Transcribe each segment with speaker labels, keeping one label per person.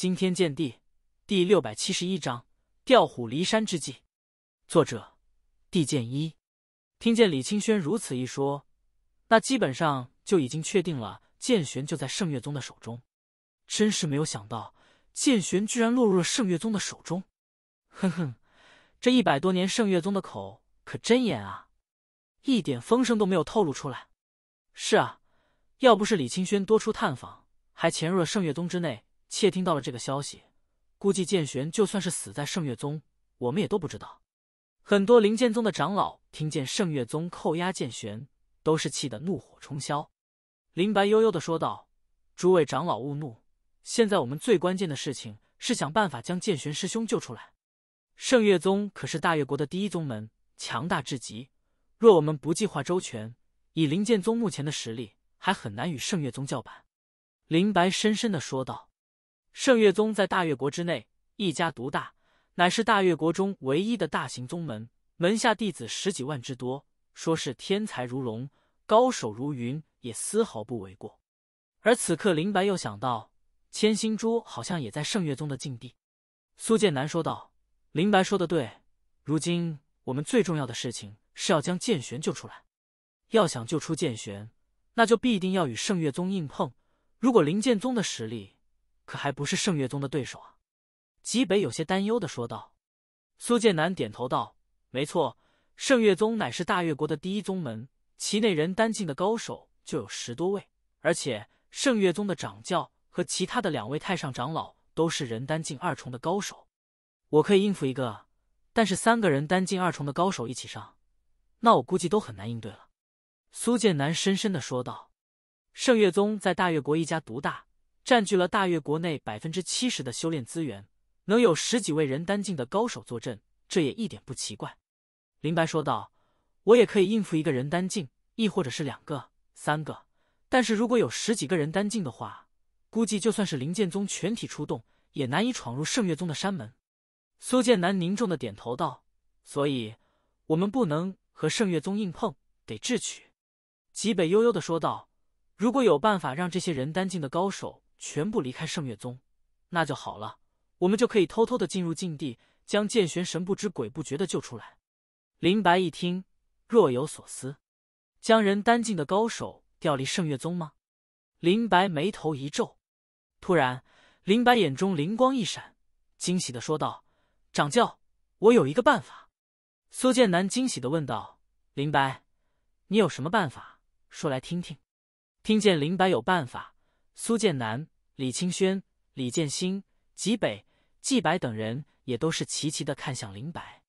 Speaker 1: 惊天剑地第六百七十一章调虎离山之计。作者：地剑一。听见李清轩如此一说，那基本上就已经确定了剑玄就在圣月宗的手中。真是没有想到，剑玄居然落入了圣月宗的手中。哼哼，这一百多年，圣月宗的口可真严啊，一点风声都没有透露出来。是啊，要不是李清轩多出探访，还潜入了圣月宗之内。窃听到了这个消息，估计剑玄就算是死在圣月宗，我们也都不知道。很多灵剑宗的长老听见圣月宗扣押剑玄，都是气得怒火冲霄。林白悠悠的说道：“诸位长老勿怒，现在我们最关键的事情是想办法将剑玄师兄救出来。圣月宗可是大越国的第一宗门，强大至极。若我们不计划周全，以灵剑宗目前的实力，还很难与圣月宗叫板。”林白深深的说道。圣月宗在大越国之内一家独大，乃是大越国中唯一的大型宗门，门下弟子十几万之多，说是天才如龙，高手如云，也丝毫不为过。而此刻，林白又想到，千星珠好像也在圣月宗的境地。苏剑南说道：“林白说的对，如今我们最重要的事情是要将剑玄救出来。要想救出剑玄，那就必定要与圣月宗硬碰。如果林剑宗的实力……”可还不是圣月宗的对手啊！吉北有些担忧的说道。苏剑南点头道：“没错，圣月宗乃是大越国的第一宗门，其内人丹境的高手就有十多位，而且圣月宗的掌教和其他的两位太上长老都是人丹境二重的高手。我可以应付一个，但是三个人丹境二重的高手一起上，那我估计都很难应对了。”苏剑南深深的说道：“圣月宗在大越国一家独大。”占据了大越国内百分之七十的修炼资源，能有十几位人丹境的高手坐镇，这也一点不奇怪。林白说道：“我也可以应付一个人丹境，亦或者是两个、三个。但是如果有十几个人丹境的话，估计就算是林剑宗全体出动，也难以闯入圣月宗的山门。”苏剑南凝重的点头道：“所以，我们不能和圣月宗硬碰，得智取。”吉北悠悠的说道：“如果有办法让这些人丹境的高手。”全部离开圣月宗，那就好了，我们就可以偷偷的进入禁地，将剑玄神不知鬼不觉的救出来。林白一听，若有所思，将人丹境的高手调离圣月宗吗？林白眉头一皱，突然，林白眼中灵光一闪，惊喜的说道：“掌教，我有一个办法。”苏剑南惊喜的问道：“林白，你有什么办法？说来听听。”听见林白有办法。苏建南、李清轩、李建新、吉北、季白等人也都是齐齐的看向林白。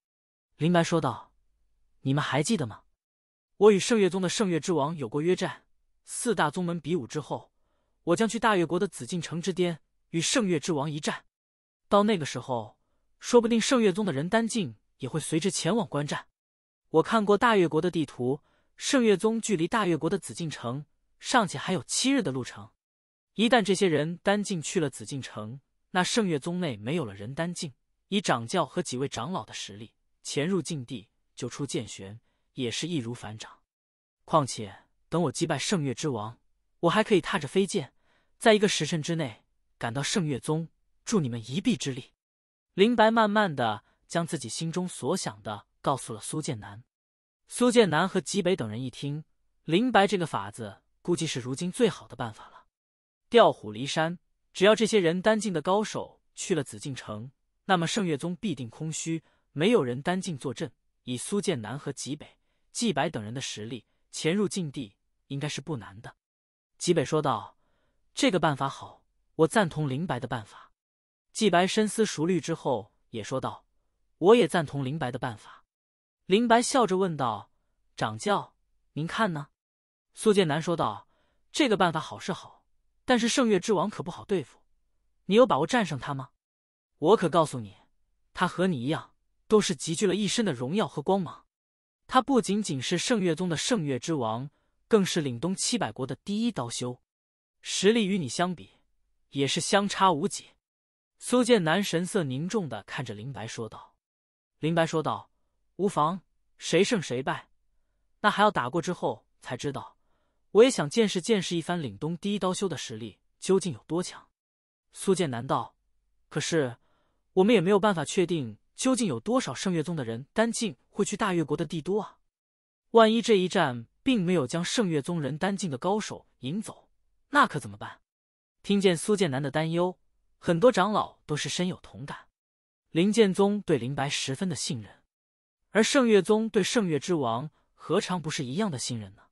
Speaker 1: 林白说道：“你们还记得吗？我与圣月宗的圣月之王有过约战。四大宗门比武之后，我将去大越国的紫禁城之巅与圣月之王一战。到那个时候，说不定圣月宗的人丹境也会随之前往观战。我看过大越国的地图，圣月宗距离大越国的紫禁城尚且还有七日的路程。”一旦这些人丹境去了紫禁城，那圣月宗内没有了人丹境，以掌教和几位长老的实力潜入禁地救出剑玄也是易如反掌。况且等我击败圣月之王，我还可以踏着飞剑，在一个时辰之内赶到圣月宗，助你们一臂之力。林白慢慢的将自己心中所想的告诉了苏剑南。苏剑南和极北等人一听林白这个法子，估计是如今最好的办法了。调虎离山，只要这些人丹境的高手去了紫禁城，那么圣月宗必定空虚，没有人丹境坐镇，以苏建南和极北、季白等人的实力潜入禁地，应该是不难的。”极北说道，“这个办法好，我赞同林白的办法。”季白深思熟虑之后也说道：“我也赞同林白的办法。”林白笑着问道：“掌教，您看呢？”苏建南说道：“这个办法好是好。”但是圣月之王可不好对付，你有把握战胜他吗？我可告诉你，他和你一样，都是集聚了一身的荣耀和光芒。他不仅仅是圣月宗的圣月之王，更是凛东七百国的第一刀修，实力与你相比，也是相差无几。苏剑南神色凝重的看着林白说道。林白说道：“无妨，谁胜谁败，那还要打过之后才知道。”我也想见识见识一番凛冬第一刀修的实力究竟有多强。苏建南道：“可是我们也没有办法确定究竟有多少圣月宗的人单进会去大越国的帝都啊！万一这一战并没有将圣月宗人单进的高手引走，那可怎么办？”听见苏建南的担忧，很多长老都是深有同感。林剑宗对林白十分的信任，而圣月宗对圣月之王何尝不是一样的信任呢？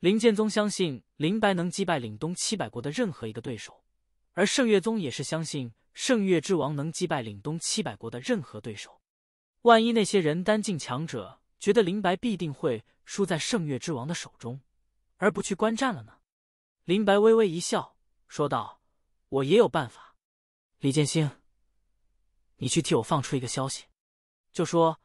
Speaker 1: 林剑宗相信林白能击败岭东七百国的任何一个对手，而圣月宗也是相信圣月之王能击败岭东七百国的任何对手。万一那些人单境强者觉得林白必定会输在圣月之王的手中，而不去观战了呢？林白微微一笑，说道：“我也有办法，李剑星，你去替我放出一个消息，就说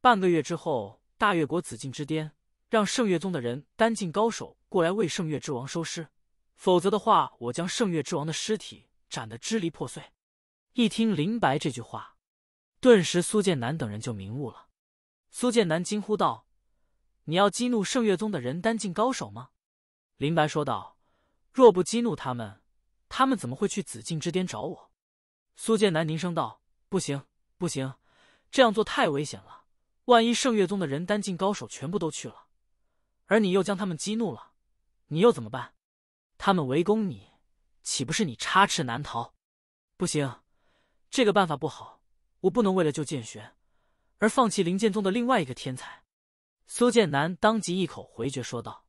Speaker 1: 半个月之后，大越国紫禁之巅。”让圣月宗的人单禁高手过来为圣月之王收尸，否则的话，我将圣月之王的尸体斩得支离破碎。一听林白这句话，顿时苏建南等人就明悟了。苏建南惊呼道：“你要激怒圣月宗的人单禁高手吗？”林白说道：“若不激怒他们，他们怎么会去紫禁之巅找我？”苏建南凝声道：“不行，不行，这样做太危险了。万一圣月宗的人单禁高手全部都去了……”而你又将他们激怒了，你又怎么办？他们围攻你，岂不是你插翅难逃？不行，这个办法不好，我不能为了救剑玄而放弃灵剑宗的另外一个天才。苏剑南当即一口回绝说道。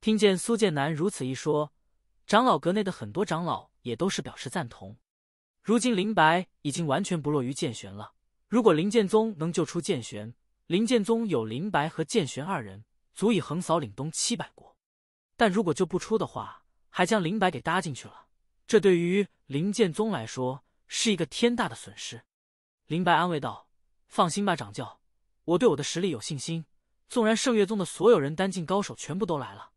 Speaker 1: 听见苏剑南如此一说，长老阁内的很多长老也都是表示赞同。如今林白已经完全不落于剑玄了，如果林剑宗能救出剑玄，林剑宗有林白和剑玄二人。足以横扫岭东七百国，但如果救不出的话，还将林白给搭进去了。这对于林剑宗来说是一个天大的损失。林白安慰道：“放心吧，掌教，我对我的实力有信心。纵然圣月宗的所有人单境高手全部都来了，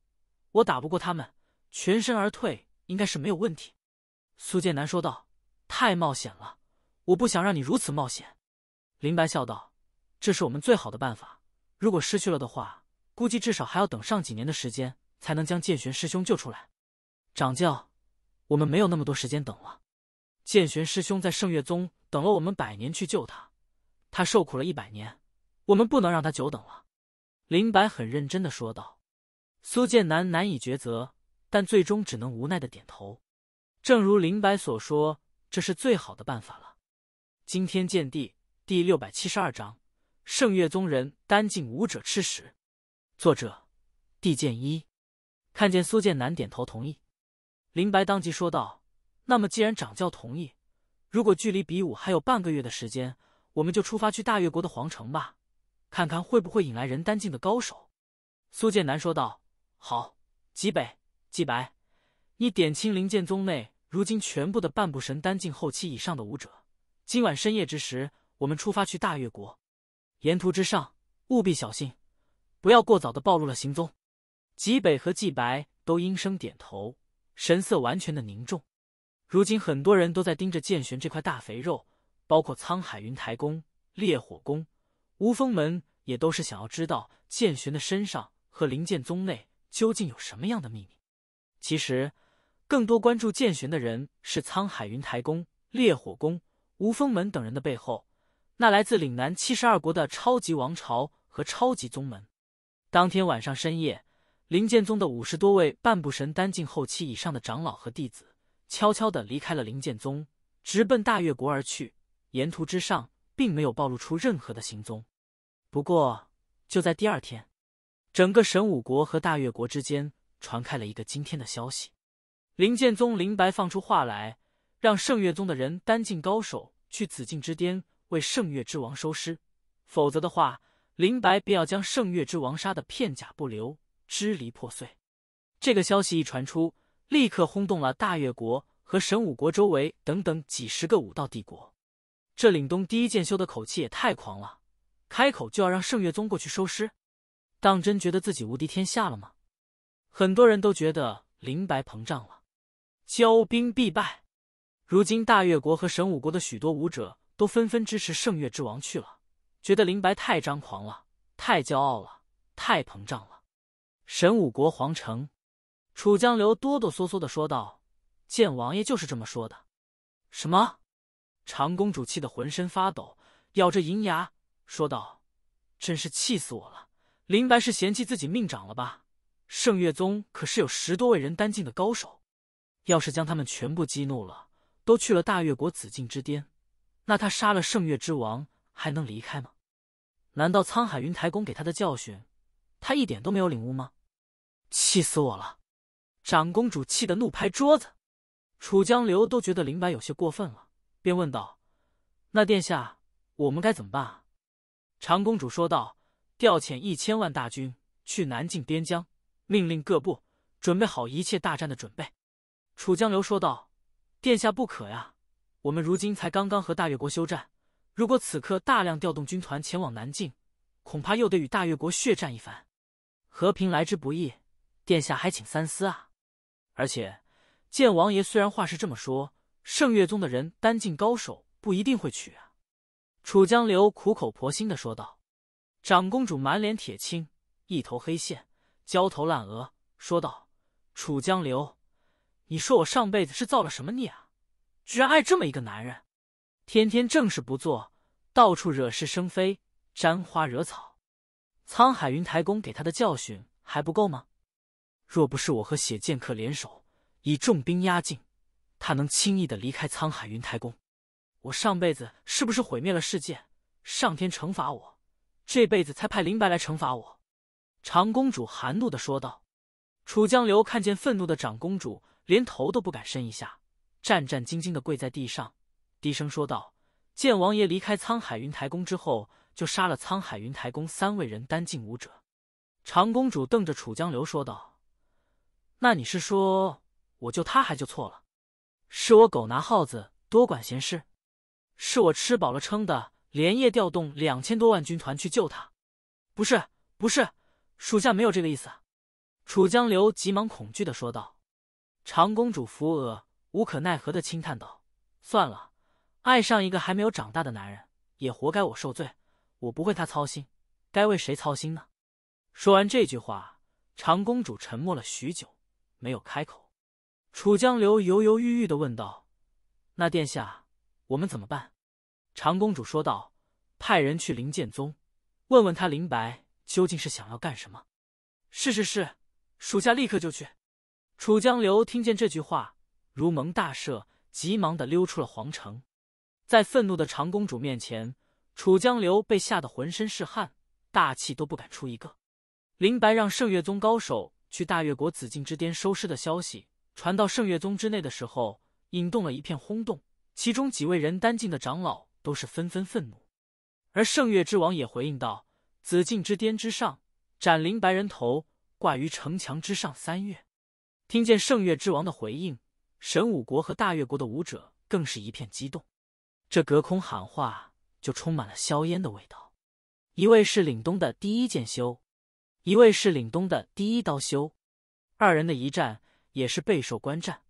Speaker 1: 我打不过他们，全身而退应该是没有问题。”苏剑南说道：“太冒险了，我不想让你如此冒险。”林白笑道：“这是我们最好的办法。如果失去了的话。”估计至少还要等上几年的时间，才能将剑玄师兄救出来。掌教，我们没有那么多时间等了。剑玄师兄在圣月宗等了我们百年去救他，他受苦了一百年，我们不能让他久等了。林白很认真的说道。苏建南难以抉择，但最终只能无奈的点头。正如林白所说，这是最好的办法了。惊天剑地第六百七十二章：圣月宗人单境武者吃食。作者，地剑一，看见苏建南点头同意，林白当即说道：“那么既然掌教同意，如果距离比武还有半个月的时间，我们就出发去大越国的皇城吧，看看会不会引来人丹境的高手。”苏建南说道：“好，极北，季白，你点清灵剑宗内如今全部的半步神丹境后期以上的武者，今晚深夜之时，我们出发去大越国，沿途之上务必小心。”不要过早的暴露了行踪，吉北和季白都应声点头，神色完全的凝重。如今很多人都在盯着剑玄这块大肥肉，包括沧海云台宫、烈火宫、无风门，也都是想要知道剑玄的身上和灵剑宗内究竟有什么样的秘密。其实，更多关注剑玄的人是沧海云台宫、烈火宫、无风门等人的背后，那来自岭南七十二国的超级王朝和超级宗门。当天晚上深夜，灵剑宗的五十多位半步神丹境后期以上的长老和弟子悄悄地离开了灵剑宗，直奔大越国而去。沿途之上，并没有暴露出任何的行踪。不过，就在第二天，整个神武国和大越国之间传开了一个惊天的消息：灵剑宗林白放出话来，让圣月宗的人丹境高手去紫禁之巅为圣月之王收尸，否则的话。林白便要将圣月之王杀的片甲不留，支离破碎。这个消息一传出，立刻轰动了大越国和神武国周围等等几十个武道帝国。这凛东第一剑修的口气也太狂了，开口就要让圣月宗过去收尸，当真觉得自己无敌天下了吗？很多人都觉得林白膨胀了，骄兵必败。如今大越国和神武国的许多武者都纷纷支持圣月之王去了。觉得林白太张狂了，太骄傲了，太膨胀了。神武国皇城，楚江流哆哆嗦嗦的说道：“见王爷就是这么说的。”什么？长公主气得浑身发抖，咬着银牙说道：“真是气死我了！林白是嫌弃自己命长了吧？圣月宗可是有十多位人丹境的高手，要是将他们全部激怒了，都去了大越国紫禁之巅，那他杀了圣月之王还能离开吗？”难道沧海云台宫给他的教训，他一点都没有领悟吗？气死我了！长公主气得怒拍桌子。楚江流都觉得林白有些过分了，便问道：“那殿下，我们该怎么办啊？”长公主说道：“调遣一千万大军去南境边疆，命令各部准备好一切大战的准备。”楚江流说道：“殿下不可呀，我们如今才刚刚和大越国休战。”如果此刻大量调动军团前往南境，恐怕又得与大越国血战一番。和平来之不易，殿下还请三思啊！而且，剑王爷虽然话是这么说，圣月宗的人单境高手不一定会娶啊。楚江流苦口婆心的说道。长公主满脸铁青，一头黑线，焦头烂额，说道：“楚江流，你说我上辈子是造了什么孽啊？居然爱这么一个男人！”天天正事不做，到处惹是生非，沾花惹草。沧海云台宫给他的教训还不够吗？若不是我和血剑客联手以重兵压境，他能轻易的离开沧海云台宫？我上辈子是不是毁灭了世界？上天惩罚我，这辈子才派林白来惩罚我。长公主含怒的说道。楚江流看见愤怒的长公主，连头都不敢伸一下，战战兢兢的跪在地上。低声说道：“见王爷离开沧海云台宫之后，就杀了沧海云台宫三位人丹境武者。”长公主瞪着楚江流说道：“那你是说，我救他还就错了？是我狗拿耗子多管闲事？是我吃饱了撑的，连夜调动两千多万军团去救他？不是，不是，属下没有这个意思。”楚江流急忙恐惧的说道。长公主扶额，无可奈何的轻叹道：“算了。”爱上一个还没有长大的男人，也活该我受罪。我不为他操心，该为谁操心呢？说完这句话，长公主沉默了许久，没有开口。楚江流犹犹豫豫的问道：“那殿下，我们怎么办？”长公主说道：“派人去灵剑宗，问问他林白究竟是想要干什么。”“是是是，属下立刻就去。”楚江流听见这句话，如蒙大赦，急忙的溜出了皇城。在愤怒的长公主面前，楚江流被吓得浑身是汗，大气都不敢出一个。林白让圣月宗高手去大越国紫禁之巅收尸的消息传到圣月宗之内的时候，引动了一片轰动，其中几位人丹境的长老都是纷纷愤怒。而圣月之王也回应道：“紫禁之巅之上，斩林白人头，挂于城墙之上三月。”听见圣月之王的回应，神武国和大越国的武者更是一片激动。这隔空喊话就充满了硝烟的味道，一位是岭东的第一剑修，一位是岭东的第一刀修，二人的一战也是备受观战。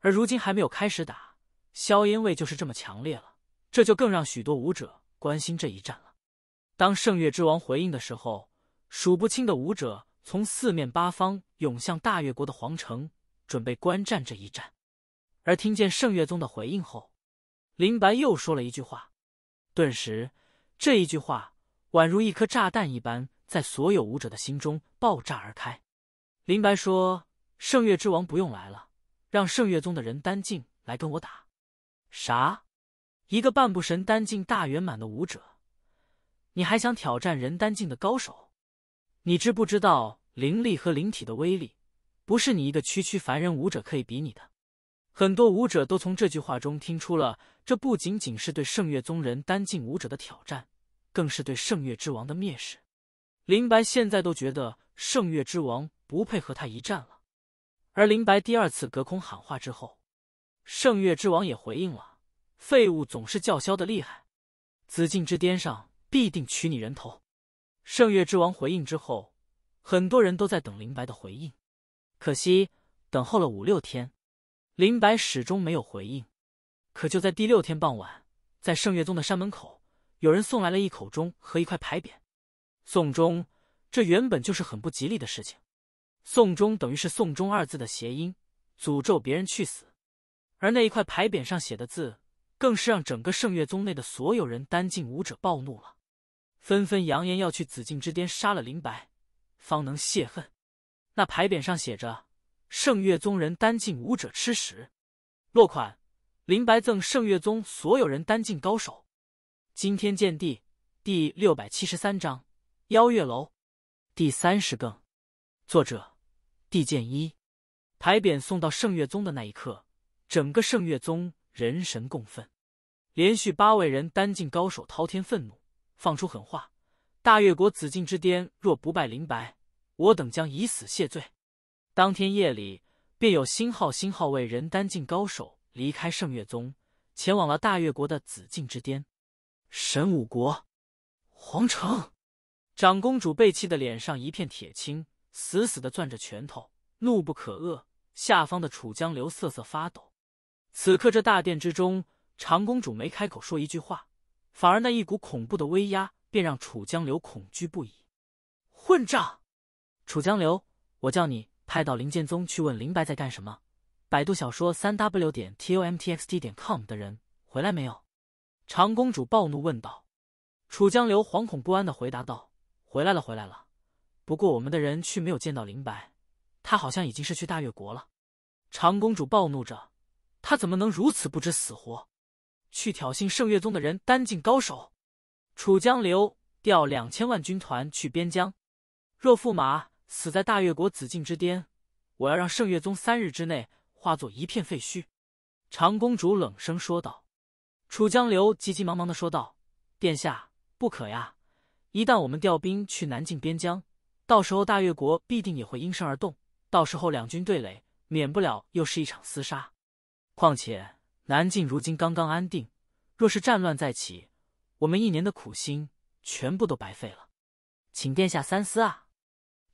Speaker 1: 而如今还没有开始打，硝烟味就是这么强烈了，这就更让许多武者关心这一战了。当圣月之王回应的时候，数不清的武者从四面八方涌向大越国的皇城，准备观战这一战。而听见圣月宗的回应后。林白又说了一句话，顿时，这一句话宛如一颗炸弹一般，在所有武者的心中爆炸而开。林白说：“圣月之王不用来了，让圣月宗的人丹静来跟我打。啥？一个半步神丹境大圆满的武者，你还想挑战人丹境的高手？你知不知道灵力和灵体的威力，不是你一个区区凡人武者可以比拟的？”很多武者都从这句话中听出了，这不仅仅是对圣月宗人单境武者的挑战，更是对圣月之王的蔑视。林白现在都觉得圣月之王不配和他一战了。而林白第二次隔空喊话之后，圣月之王也回应了：“废物总是叫嚣的厉害，紫禁之巅上必定取你人头。”圣月之王回应之后，很多人都在等林白的回应，可惜等候了五六天。林白始终没有回应，可就在第六天傍晚，在圣月宗的山门口，有人送来了一口钟和一块牌匾。送钟，这原本就是很不吉利的事情。送钟等于是“送钟”二字的谐音，诅咒别人去死。而那一块牌匾上写的字，更是让整个圣月宗内的所有人丹境武者暴怒了，纷纷扬言要去紫禁之巅杀了林白，方能泄恨。那牌匾上写着。圣月宗人单境武者吃屎，落款：林白赠圣月宗所有人单境高手。惊天剑帝第六百七十三章：邀月楼第三十更。作者：地剑一。牌匾送到圣月宗的那一刻，整个圣月宗人神共愤，连续八位人单境高手滔天愤怒，放出狠话：大越国紫禁之巅若不拜林白，我等将以死谢罪。当天夜里，便有星号星号位人丹境高手离开圣月宗，前往了大越国的紫禁之巅——神武国皇城。长公主被气得脸上一片铁青，死死的攥着拳头，怒不可遏。下方的楚江流瑟瑟发抖。此刻这大殿之中，长公主没开口说一句话，反而那一股恐怖的威压便让楚江流恐惧不已。混账！楚江流，我叫你！派到林剑宗去问林白在干什么？百度小说三 w 点 tomtxt 点 com 的人回来没有？长公主暴怒问道。楚江流惶恐不安的回答道：“回来了，回来了。不过我们的人却没有见到林白，他好像已经是去大越国了。”长公主暴怒着：“他怎么能如此不知死活，去挑衅圣月宗的人单境高手？”楚江流调两千万军团去边疆。若驸马。死在大越国紫禁之巅，我要让圣月宗三日之内化作一片废墟。”长公主冷声说道。“楚江流急急忙忙的说道：‘殿下不可呀！一旦我们调兵去南境边疆，到时候大越国必定也会因声而动，到时候两军对垒，免不了又是一场厮杀。况且南境如今刚刚安定，若是战乱再起，我们一年的苦心全部都白费了，请殿下三思啊！’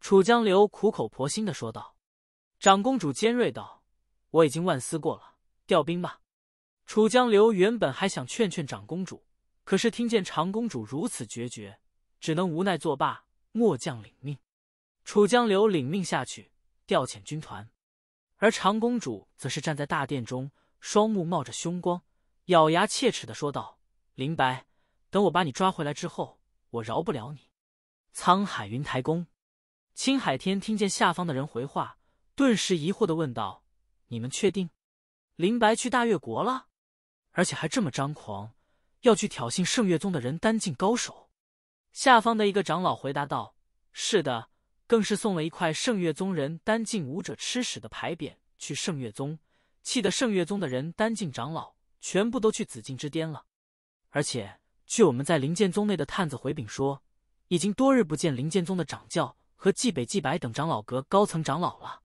Speaker 1: 楚江流苦口婆心的说道，长公主尖锐道：“我已经万思过了，调兵吧。”楚江流原本还想劝劝长公主，可是听见长公主如此决绝，只能无奈作罢。末将领命。楚江流领命下去调遣军团，而长公主则是站在大殿中，双目冒着凶光，咬牙切齿的说道：“林白，等我把你抓回来之后，我饶不了你。”沧海云台宫。青海天听见下方的人回话，顿时疑惑的问道：“你们确定，林白去大越国了，而且还这么张狂，要去挑衅圣月宗的人丹境高手？”下方的一个长老回答道：“是的，更是送了一块圣月宗人丹境武者吃屎的牌匾去圣月宗，气得圣月宗的人丹境长老全部都去紫禁之巅了。而且据我们在灵剑宗内的探子回禀说，已经多日不见灵剑宗的掌教。”和季北、季白等长老阁高层长老了。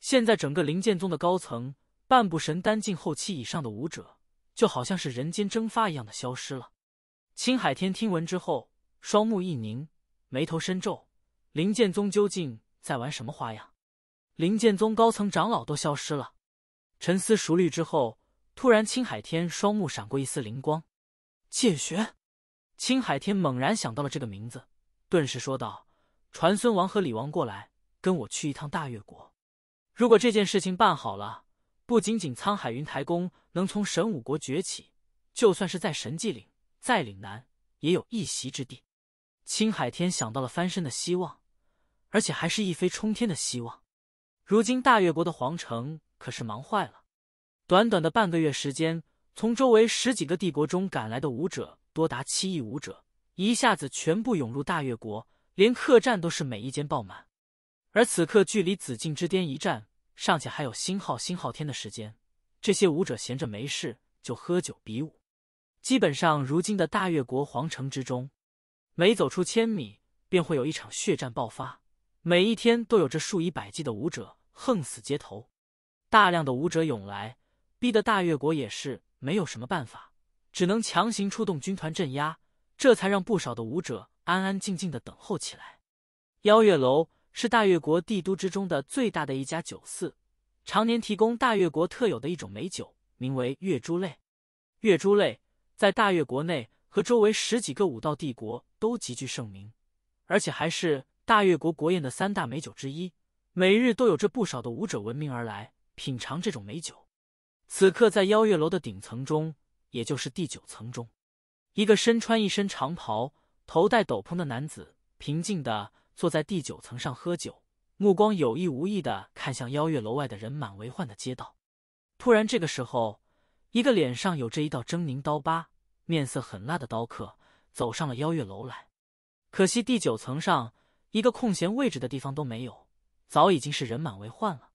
Speaker 1: 现在整个灵剑宗的高层、半步神丹境后期以上的武者，就好像是人间蒸发一样的消失了。青海天听闻之后，双目一凝，眉头深皱。灵剑宗究竟在玩什么花样？灵剑宗高层长老都消失了。沉思熟虑之后，突然，青海天双目闪过一丝灵光。剑玄，青海天猛然想到了这个名字，顿时说道。传孙王和李王过来，跟我去一趟大越国。如果这件事情办好了，不仅仅沧海云台宫能从神武国崛起，就算是在神迹岭、在岭南，也有一席之地。青海天想到了翻身的希望，而且还是一飞冲天的希望。如今大越国的皇城可是忙坏了。短短的半个月时间，从周围十几个帝国中赶来的武者多达七亿武者，一下子全部涌入大越国。连客栈都是每一间爆满，而此刻距离紫禁之巅一战尚且还有星号星号天的时间，这些武者闲着没事就喝酒比武。基本上，如今的大越国皇城之中，每走出千米便会有一场血战爆发，每一天都有着数以百计的武者横死街头，大量的武者涌来，逼得大越国也是没有什么办法，只能强行出动军团镇压，这才让不少的武者。安安静静的等候起来。邀月楼是大越国帝都之中的最大的一家酒肆，常年提供大越国特有的一种美酒，名为月珠泪。月珠泪在大越国内和周围十几个武道帝国都极具盛名，而且还是大越国国宴的三大美酒之一。每日都有着不少的武者闻名而来品尝这种美酒。此刻，在邀月楼的顶层中，也就是第九层中，一个身穿一身长袍。头戴斗篷的男子平静的坐在第九层上喝酒，目光有意无意的看向邀月楼外的人满为患的街道。突然，这个时候，一个脸上有着一道狰狞刀疤、面色狠辣的刀客走上了邀月楼来。可惜第九层上一个空闲位置的地方都没有，早已经是人满为患了。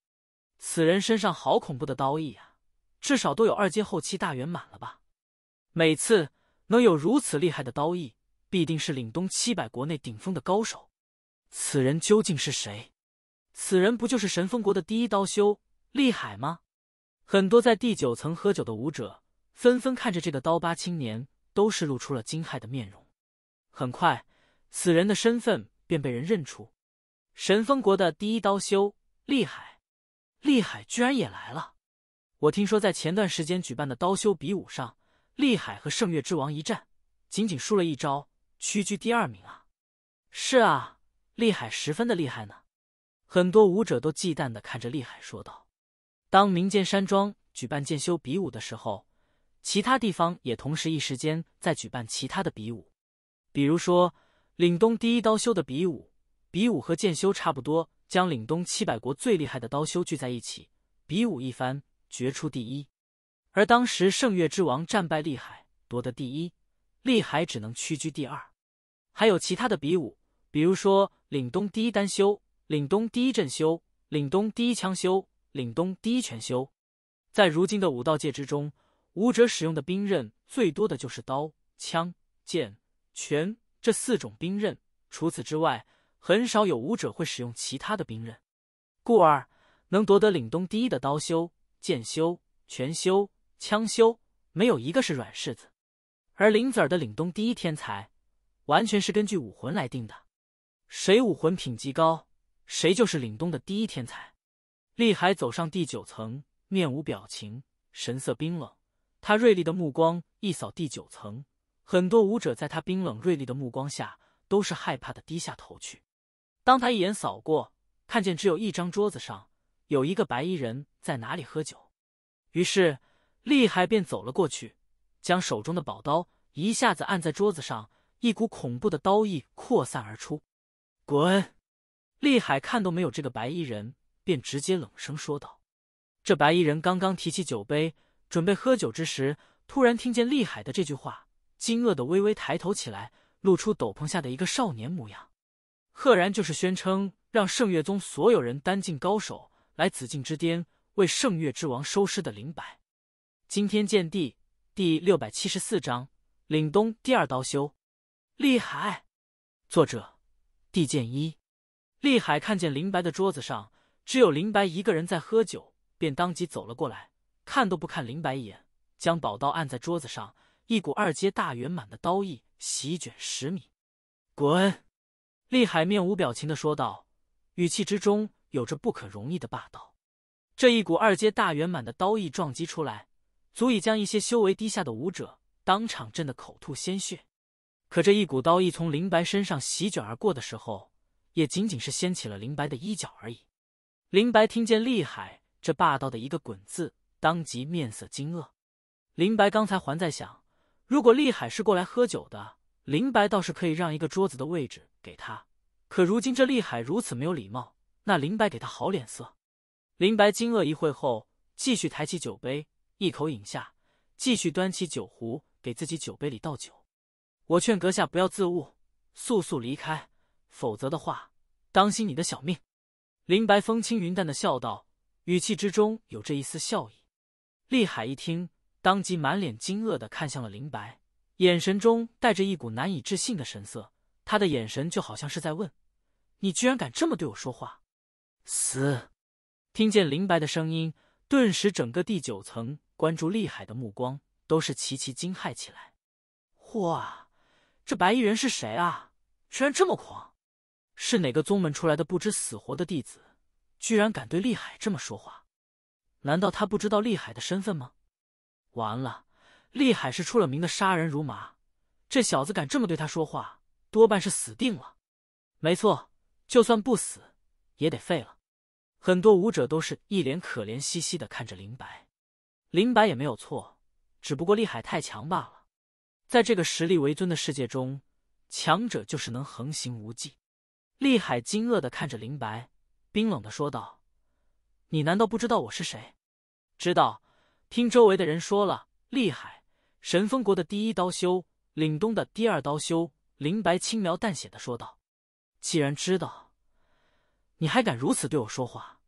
Speaker 1: 此人身上好恐怖的刀意啊，至少都有二阶后期大圆满了吧？每次能有如此厉害的刀意。必定是岭东七百国内顶峰的高手，此人究竟是谁？此人不就是神风国的第一刀修厉海吗？很多在第九层喝酒的武者纷纷看着这个刀疤青年，都是露出了惊骇的面容。很快，此人的身份便被人认出，神风国的第一刀修厉海，厉海居然也来了！我听说在前段时间举办的刀修比武上，厉海和圣月之王一战，仅仅输了一招。屈居第二名啊！是啊，厉海十分的厉害呢。很多武者都忌惮的看着厉海说道：“当明剑山庄举办剑修比武的时候，其他地方也同时一时间在举办其他的比武，比如说岭东第一刀修的比武。比武和剑修差不多，将岭东七百国最厉害的刀修聚在一起比武一番，决出第一。而当时圣月之王战败，厉海夺得第一，厉海只能屈居第二。”还有其他的比武，比如说岭东第一单修、岭东第一阵修、岭东第一枪修、岭东第一拳修。在如今的武道界之中，武者使用的兵刃最多的就是刀、枪、剑、拳这四种兵刃，除此之外，很少有武者会使用其他的兵刃。故而，能夺得岭东第一的刀修、剑修、拳修、枪修，没有一个是软柿子。而林子儿的岭东第一天才。完全是根据武魂来定的，谁武魂品级高，谁就是凛冬的第一天才。厉海走上第九层，面无表情，神色冰冷。他锐利的目光一扫第九层，很多武者在他冰冷锐利的目光下都是害怕的低下头去。当他一眼扫过，看见只有一张桌子上有一个白衣人在哪里喝酒，于是厉海便走了过去，将手中的宝刀一下子按在桌子上。一股恐怖的刀意扩散而出，滚！厉海看都没有这个白衣人，便直接冷声说道：“这白衣人刚刚提起酒杯准备喝酒之时，突然听见厉海的这句话，惊愕的微微抬头起来，露出斗篷下的一个少年模样，赫然就是宣称让圣月宗所有人单境高手来紫禁之巅为圣月之王收尸的林白。”惊天剑帝第六百七十四章：凛冬第二刀修。厉海，作者：地剑一。厉海看见林白的桌子上只有林白一个人在喝酒，便当即走了过来，看都不看林白一眼，将宝刀按在桌子上，一股二阶大圆满的刀意席卷十米。滚！厉海面无表情的说道，语气之中有着不可容易的霸道。这一股二阶大圆满的刀意撞击出来，足以将一些修为低下的武者当场震得口吐鲜血。可这一股刀意从林白身上席卷而过的时候，也仅仅是掀起了林白的衣角而已。林白听见厉海这霸道的一个“滚”字，当即面色惊愕。林白刚才还在想，如果厉海是过来喝酒的，林白倒是可以让一个桌子的位置给他。可如今这厉海如此没有礼貌，那林白给他好脸色？林白惊愕一会后，继续抬起酒杯，一口饮下，继续端起酒壶给自己酒杯里倒酒。我劝阁下不要自误，速速离开，否则的话，当心你的小命。”林白风轻云淡的笑道，语气之中有着一丝笑意。厉海一听，当即满脸惊愕的看向了林白，眼神中带着一股难以置信的神色。他的眼神就好像是在问：“你居然敢这么对我说话？”嘶！听见林白的声音，顿时整个第九层关注厉海的目光都是齐齐惊骇起来。哇！这白衣人是谁啊？居然这么狂！是哪个宗门出来的不知死活的弟子，居然敢对厉海这么说话？难道他不知道厉海的身份吗？完了，厉海是出了名的杀人如麻，这小子敢这么对他说话，多半是死定了。没错，就算不死，也得废了。很多武者都是一脸可怜兮兮的看着林白，林白也没有错，只不过厉海太强罢了。在这个实力为尊的世界中，强者就是能横行无忌。厉海惊愕的看着林白，冰冷的说道：“你难道不知道我是谁？”“知道，听周围的人说了。”厉海，神风国的第一刀修，凛冬的第二刀修。”林白轻描淡写的说道。“既然知道，你还敢如此对我说话？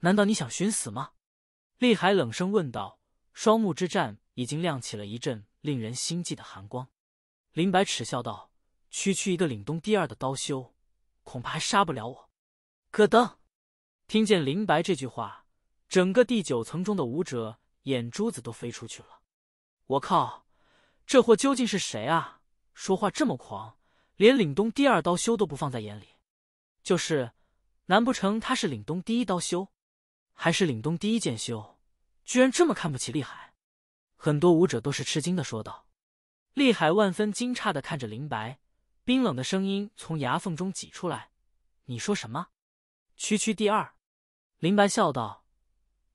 Speaker 1: 难道你想寻死吗？”厉海冷声问道，双目之战已经亮起了一阵。令人心悸的寒光，林白耻笑道：“区区一个岭东第二的刀修，恐怕还杀不了我。”咯噔！听见林白这句话，整个第九层中的武者眼珠子都飞出去了。我靠，这货究竟是谁啊？说话这么狂，连岭东第二刀修都不放在眼里。就是，难不成他是岭东第一刀修，还是岭东第一剑修？居然这么看不起厉海。很多舞者都是吃惊的说道，厉海万分惊诧的看着林白，冰冷的声音从牙缝中挤出来：“你说什么？区区第二？”林白笑道：“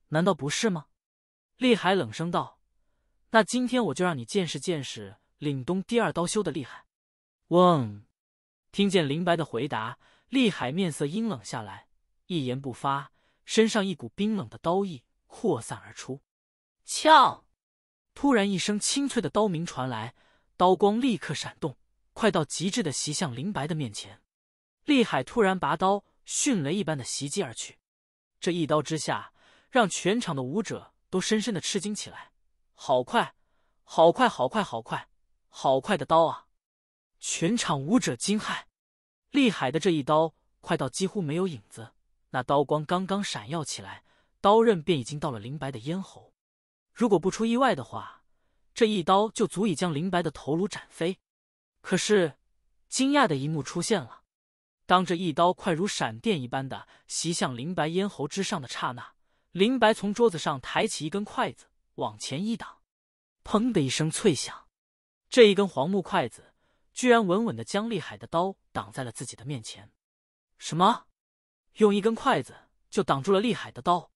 Speaker 1: 难道不是吗？”厉海冷声道：“那今天我就让你见识见识岭东第二刀修的厉害。”嗡，听见林白的回答，厉海面色阴冷下来，一言不发，身上一股冰冷的刀意扩散而出，呛。突然，一声清脆的刀鸣传来，刀光立刻闪动，快到极致的袭向林白的面前。厉海突然拔刀，迅雷一般的袭击而去。这一刀之下，让全场的舞者都深深的吃惊起来。好快，好快，好快，好快，好快的刀啊！全场舞者惊骇。厉海的这一刀快到几乎没有影子，那刀光刚刚闪耀起来，刀刃便已经到了林白的咽喉。如果不出意外的话，这一刀就足以将林白的头颅斩飞。可是，惊讶的一幕出现了。当这一刀快如闪电一般的袭向林白咽喉之上的刹那，林白从桌子上抬起一根筷子，往前一挡，砰的一声脆响，这一根黄木筷子居然稳稳的将厉海的刀挡在了自己的面前。什么？用一根筷子就挡住了厉海的刀？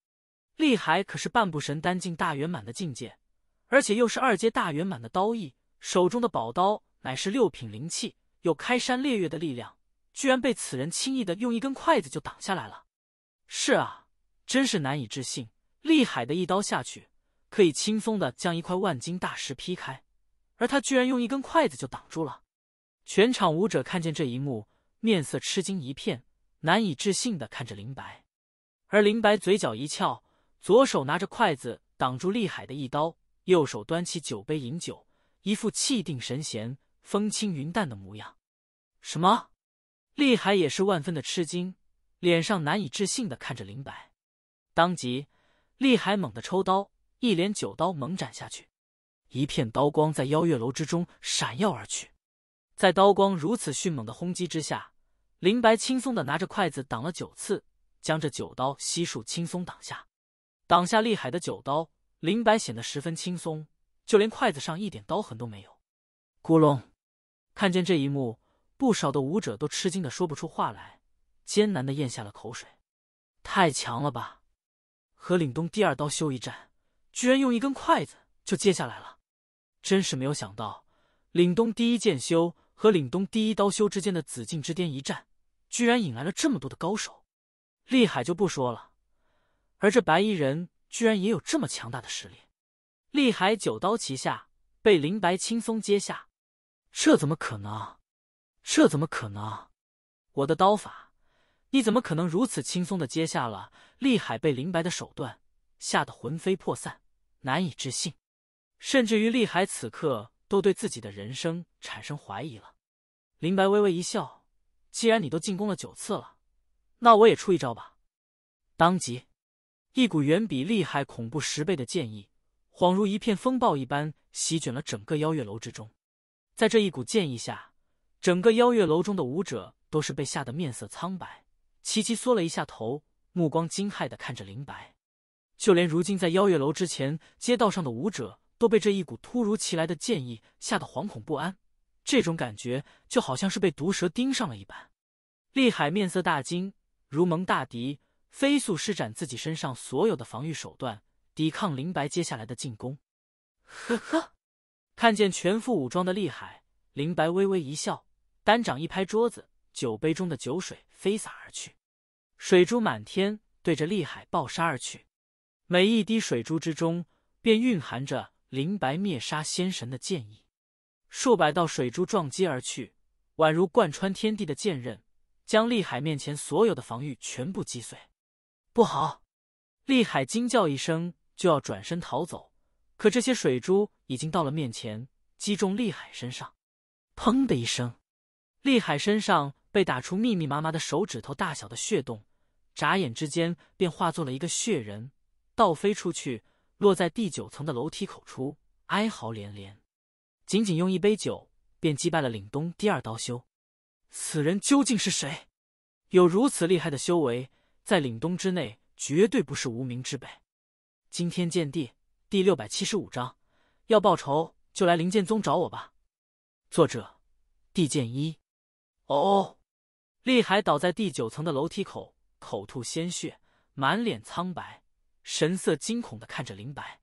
Speaker 1: 厉海可是半步神丹境大圆满的境界，而且又是二阶大圆满的刀意，手中的宝刀乃是六品灵器，有开山裂月的力量，居然被此人轻易的用一根筷子就挡下来了。是啊，真是难以置信！厉海的一刀下去，可以轻松的将一块万金大石劈开，而他居然用一根筷子就挡住了。全场舞者看见这一幕，面色吃惊一片，难以置信的看着林白，而林白嘴角一翘。左手拿着筷子挡住厉海的一刀，右手端起酒杯饮酒，一副气定神闲、风轻云淡的模样。什么？厉海也是万分的吃惊，脸上难以置信的看着林白。当即，厉海猛地抽刀，一连九刀猛斩下去，一片刀光在邀月楼之中闪耀而去。在刀光如此迅猛的轰击之下，林白轻松的拿着筷子挡了九次，将这九刀悉数轻松挡下。挡下厉海的九刀，林白显得十分轻松，就连筷子上一点刀痕都没有。咕隆！看见这一幕，不少的武者都吃惊的说不出话来，艰难的咽下了口水。太强了吧！和凛冬第二刀修一战，居然用一根筷子就接下来了，真是没有想到，凛冬第一剑修和凛冬第一刀修之间的紫禁之巅一战，居然引来了这么多的高手。厉海就不说了。而这白衣人居然也有这么强大的实力，厉海九刀齐下，被林白轻松接下，这怎么可能？这怎么可能？我的刀法，你怎么可能如此轻松的接下了？厉海被林白的手段吓得魂飞魄散，难以置信，甚至于厉海此刻都对自己的人生产生怀疑了。林白微微一笑，既然你都进攻了九次了，那我也出一招吧。当即。一股远比厉海恐怖十倍的剑意，恍如一片风暴一般席卷了整个邀月楼之中。在这一股剑意下，整个邀月楼中的舞者都是被吓得面色苍白，齐齐缩了一下头，目光惊骇的看着林白。就连如今在邀月楼之前街道上的舞者，都被这一股突如其来的剑意吓得惶恐不安。这种感觉就好像是被毒蛇盯上了一般。厉海面色大惊，如蒙大敌。飞速施展自己身上所有的防御手段，抵抗林白接下来的进攻。呵呵，看见全副武装的厉海，林白微微一笑，单掌一拍桌子，酒杯中的酒水飞洒而去，水珠满天，对着厉海暴杀而去。每一滴水珠之中，便蕴含着林白灭杀仙神的剑意。数百道水珠撞击而去，宛如贯穿天地的剑刃，将厉海面前所有的防御全部击碎。不好！厉海惊叫一声，就要转身逃走，可这些水珠已经到了面前，击中厉海身上，砰的一声，厉海身上被打出密密麻麻的手指头大小的血洞，眨眼之间便化作了一个血人，倒飞出去，落在第九层的楼梯口处，哀嚎连连。仅仅用一杯酒，便击败了岭东第二刀修，此人究竟是谁？有如此厉害的修为？在岭东之内，绝对不是无名之辈。惊天剑地第六百七十五章：要报仇就来灵剑宗找我吧。作者：地剑一。哦，厉海倒在第九层的楼梯口，口吐鲜血，满脸苍白，神色惊恐的看着林白。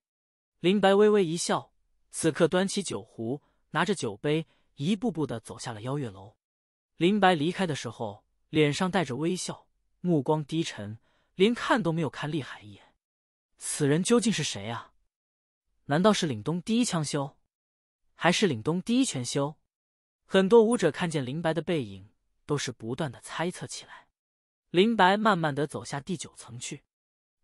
Speaker 1: 林白微微一笑，此刻端起酒壶，拿着酒杯，一步步的走下了邀月楼。林白离开的时候，脸上带着微笑。目光低沉，连看都没有看厉海一眼。此人究竟是谁啊？难道是凛冬第一枪修，还是凛冬第一拳修？很多武者看见林白的背影，都是不断的猜测起来。林白慢慢的走下第九层去。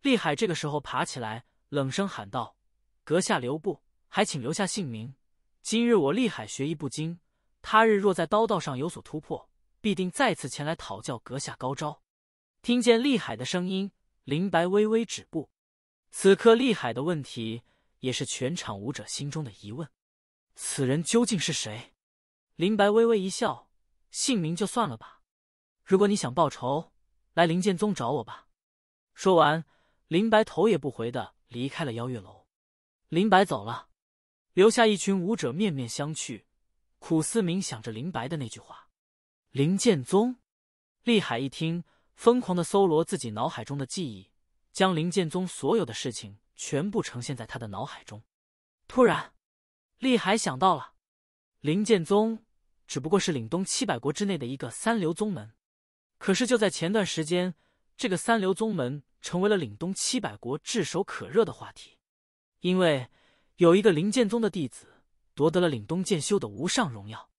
Speaker 1: 厉海这个时候爬起来，冷声喊道：“阁下留步，还请留下姓名。今日我厉海学艺不精，他日若在刀道上有所突破，必定再次前来讨教阁下高招。”听见厉海的声音，林白微微止步。此刻，厉海的问题也是全场舞者心中的疑问：此人究竟是谁？林白微微一笑：“姓名就算了吧。如果你想报仇，来林剑宗找我吧。”说完，林白头也不回的离开了邀月楼。林白走了，留下一群舞者面面相觑，苦思冥想着林白的那句话：“林剑宗。”厉海一听。疯狂的搜罗自己脑海中的记忆，将林剑宗所有的事情全部呈现在他的脑海中。突然，厉海想到了，林剑宗只不过是岭东七百国之内的一个三流宗门。可是就在前段时间，这个三流宗门成为了岭东七百国炙手可热的话题，因为有一个林剑宗的弟子夺得了岭东剑修的无上荣耀，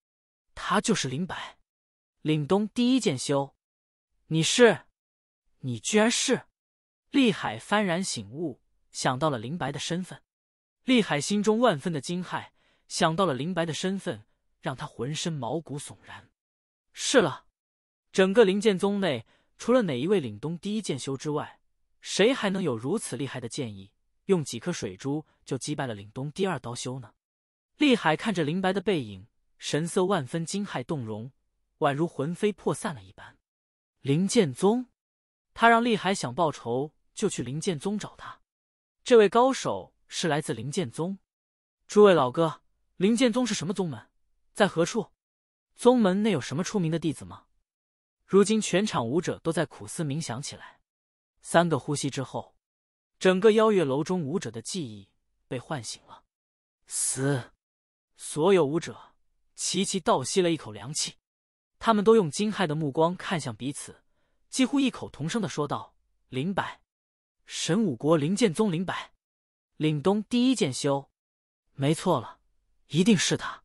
Speaker 1: 他就是林白，岭东第一剑修。你是，你居然是，厉海幡然醒悟，想到了林白的身份。厉海心中万分的惊骇，想到了林白的身份，让他浑身毛骨悚然。是了，整个灵剑宗内，除了哪一位凛东第一剑修之外，谁还能有如此厉害的剑意，用几颗水珠就击败了凛东第二刀修呢？厉海看着林白的背影，神色万分惊骇动容，宛如魂飞魄散了一般。灵剑宗，他让厉海想报仇就去灵剑宗找他。这位高手是来自灵剑宗。诸位老哥，灵剑宗是什么宗门？在何处？宗门内有什么出名的弟子吗？如今全场武者都在苦思冥想起来。三个呼吸之后，整个邀月楼中武者的记忆被唤醒了。嘶！所有武者齐齐倒吸了一口凉气。他们都用惊骇的目光看向彼此，几乎异口同声的说道：“林白，神武国林剑宗林白，岭东第一剑修，没错了，一定是他，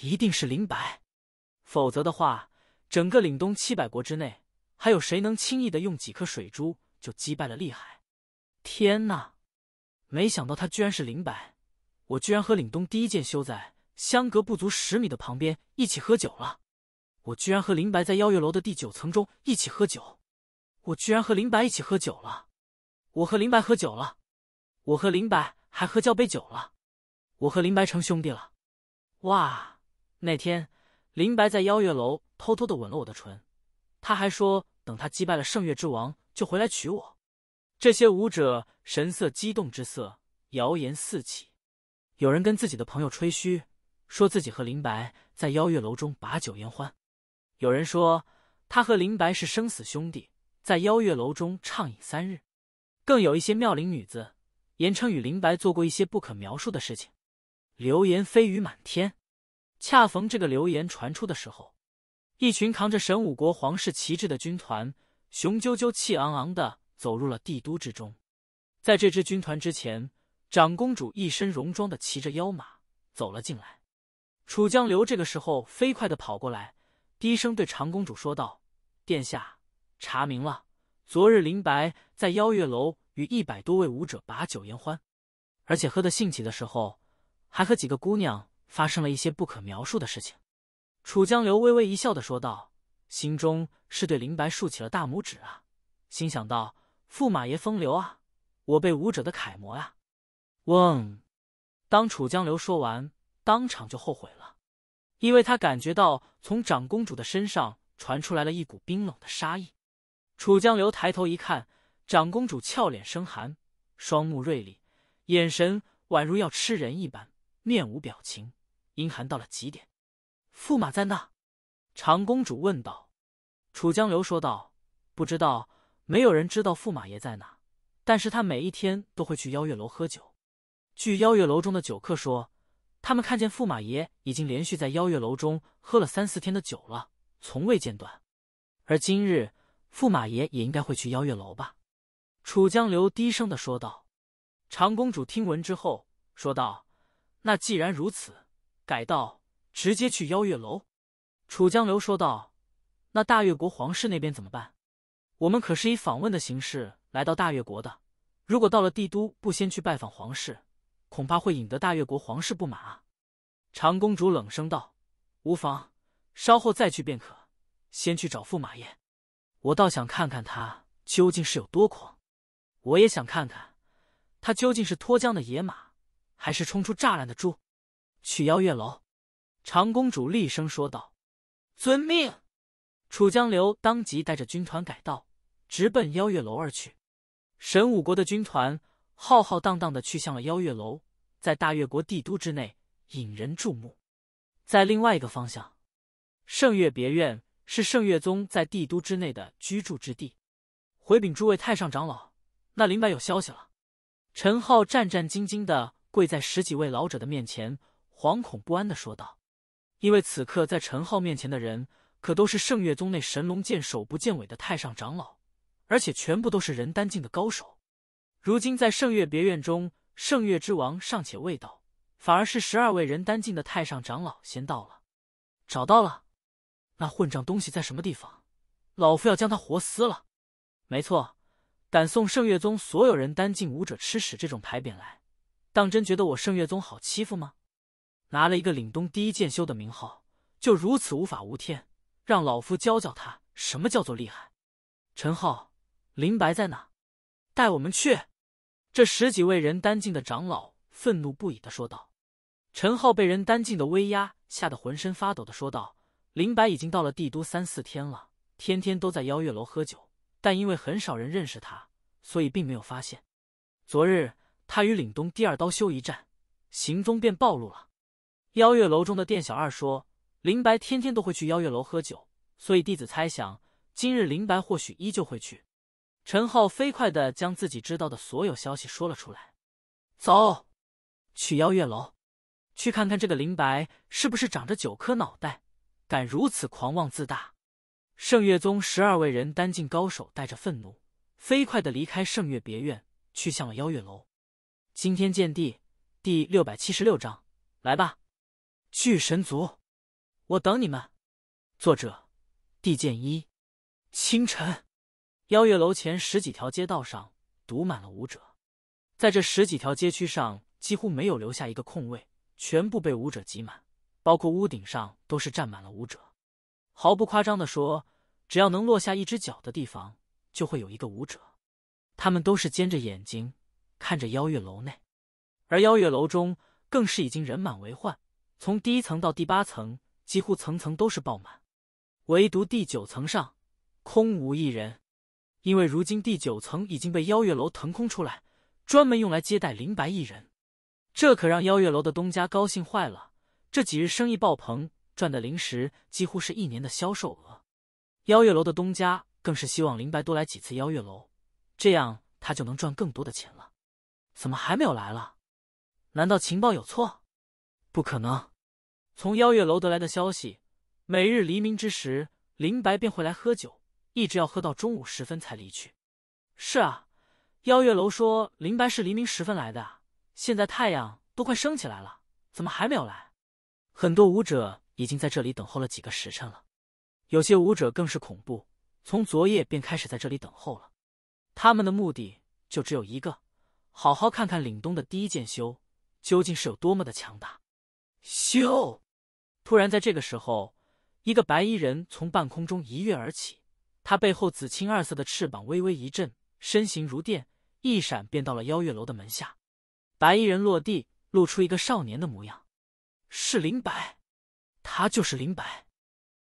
Speaker 1: 一定是林白，否则的话，整个岭东七百国之内，还有谁能轻易的用几颗水珠就击败了厉害？天呐，没想到他居然是林白，我居然和岭东第一剑修在相隔不足十米的旁边一起喝酒了。”我居然和林白在邀月楼的第九层中一起喝酒，我居然和林白一起喝酒了，我和林白喝酒了，我和林白还喝交杯酒了，我和林白成兄弟了，哇！那天林白在邀月楼偷偷的吻了我的唇，他还说等他击败了圣月之王就回来娶我。这些舞者神色激动之色，谣言四起，有人跟自己的朋友吹嘘说自己和林白在邀月楼中把酒言欢。有人说他和林白是生死兄弟，在邀月楼中畅饮三日，更有一些妙龄女子言称与林白做过一些不可描述的事情，流言蜚语满天。恰逢这个流言传出的时候，一群扛着神武国皇室旗帜的军团，雄赳赳气昂昂的走入了帝都之中。在这支军团之前，长公主一身戎装的骑着妖马走了进来。楚江流这个时候飞快的跑过来。低声对长公主说道：“殿下，查明了，昨日林白在邀月楼与一百多位舞者把酒言欢，而且喝得兴起的时候，还和几个姑娘发生了一些不可描述的事情。”楚江流微微一笑的说道，心中是对林白竖起了大拇指啊，心想到驸马爷风流啊，我辈舞者的楷模啊。”嗡，当楚江流说完，当场就后悔了。因为他感觉到从长公主的身上传出来了一股冰冷的杀意。楚江流抬头一看，长公主俏脸生寒，双目锐利，眼神宛如要吃人一般，面无表情，阴寒到了极点。驸马在那？长公主问道。楚江流说道：“不知道，没有人知道驸马爷在哪，但是他每一天都会去邀月楼喝酒。据邀月楼中的酒客说。”他们看见驸马爷已经连续在邀月楼中喝了三四天的酒了，从未间断，而今日驸马爷也应该会去邀月楼吧？楚江流低声的说道。长公主听闻之后说道：“那既然如此，改道直接去邀月楼。”楚江流说道：“那大越国皇室那边怎么办？我们可是以访问的形式来到大越国的，如果到了帝都不先去拜访皇室。”恐怕会引得大越国皇室不满啊！长公主冷声道：“无妨，稍后再去便可。先去找驸马爷，我倒想看看他究竟是有多狂。我也想看看，他究竟是脱缰的野马，还是冲出栅栏的猪。”去邀月楼！长公主厉声说道：“遵命。”楚江流当即带着军团改道，直奔邀月楼而去。神武国的军团。浩浩荡荡的去向了邀月楼，在大越国帝都之内引人注目。在另外一个方向，圣月别院是圣月宗在帝都之内的居住之地。回禀诸位太上长老，那林白有消息了。陈浩战战兢兢的跪在十几位老者的面前，惶恐不安的说道：“因为此刻在陈浩面前的人，可都是圣月宗内神龙见首不见尾的太上长老，而且全部都是人丹境的高手。”如今在圣月别院中，圣月之王尚且未到，反而是十二位人丹境的太上长老先到了。找到了，那混账东西在什么地方？老夫要将他活撕了！没错，敢送圣月宗所有人丹境武者吃屎这种牌匾来，当真觉得我圣月宗好欺负吗？拿了一个凛冬第一剑修的名号，就如此无法无天，让老夫教教他什么叫做厉害！陈浩，林白在哪？带我们去。这十几位人丹境的长老愤怒不已的说道：“陈浩被人丹境的威压吓得浑身发抖的说道，林白已经到了帝都三四天了，天天都在邀月楼喝酒，但因为很少人认识他，所以并没有发现。昨日他与凛东第二刀修一战，行踪便暴露了。邀月楼中的店小二说，林白天天都会去邀月楼喝酒，所以弟子猜想，今日林白或许依旧会去。”陈浩飞快的将自己知道的所有消息说了出来，走，去邀月楼，去看看这个林白是不是长着九颗脑袋，敢如此狂妄自大。圣月宗十二位人单境高手带着愤怒，飞快的离开圣月别院，去向了邀月楼。惊天剑帝第六百七十六章，来吧，巨神族，我等你们。作者：地剑一。清晨。邀月楼前十几条街道上堵满了舞者，在这十几条街区上几乎没有留下一个空位，全部被舞者挤满，包括屋顶上都是站满了舞者。毫不夸张的说，只要能落下一只脚的地方，就会有一个舞者。他们都是尖着眼睛看着邀月楼内，而邀月楼中更是已经人满为患，从第一层到第八层几乎层层都是爆满，唯独第九层上空无一人。因为如今第九层已经被邀月楼腾空出来，专门用来接待林白一人，这可让邀月楼的东家高兴坏了。这几日生意爆棚，赚的零食几乎是一年的销售额。邀月楼的东家更是希望林白多来几次邀月楼，这样他就能赚更多的钱了。怎么还没有来了？难道情报有错？不可能，从邀月楼得来的消息，每日黎明之时，林白便会来喝酒。一直要喝到中午时分才离去。是啊，邀月楼说林白是黎明时分来的，现在太阳都快升起来了，怎么还没有来？很多舞者已经在这里等候了几个时辰了，有些舞者更是恐怖，从昨夜便开始在这里等候了。他们的目的就只有一个，好好看看凛冬的第一剑修究竟是有多么的强大。咻！突然在这个时候，一个白衣人从半空中一跃而起。他背后紫青二色的翅膀微微一震，身形如电，一闪便到了邀月楼的门下。白衣人落地，露出一个少年的模样，是林白，他就是林白，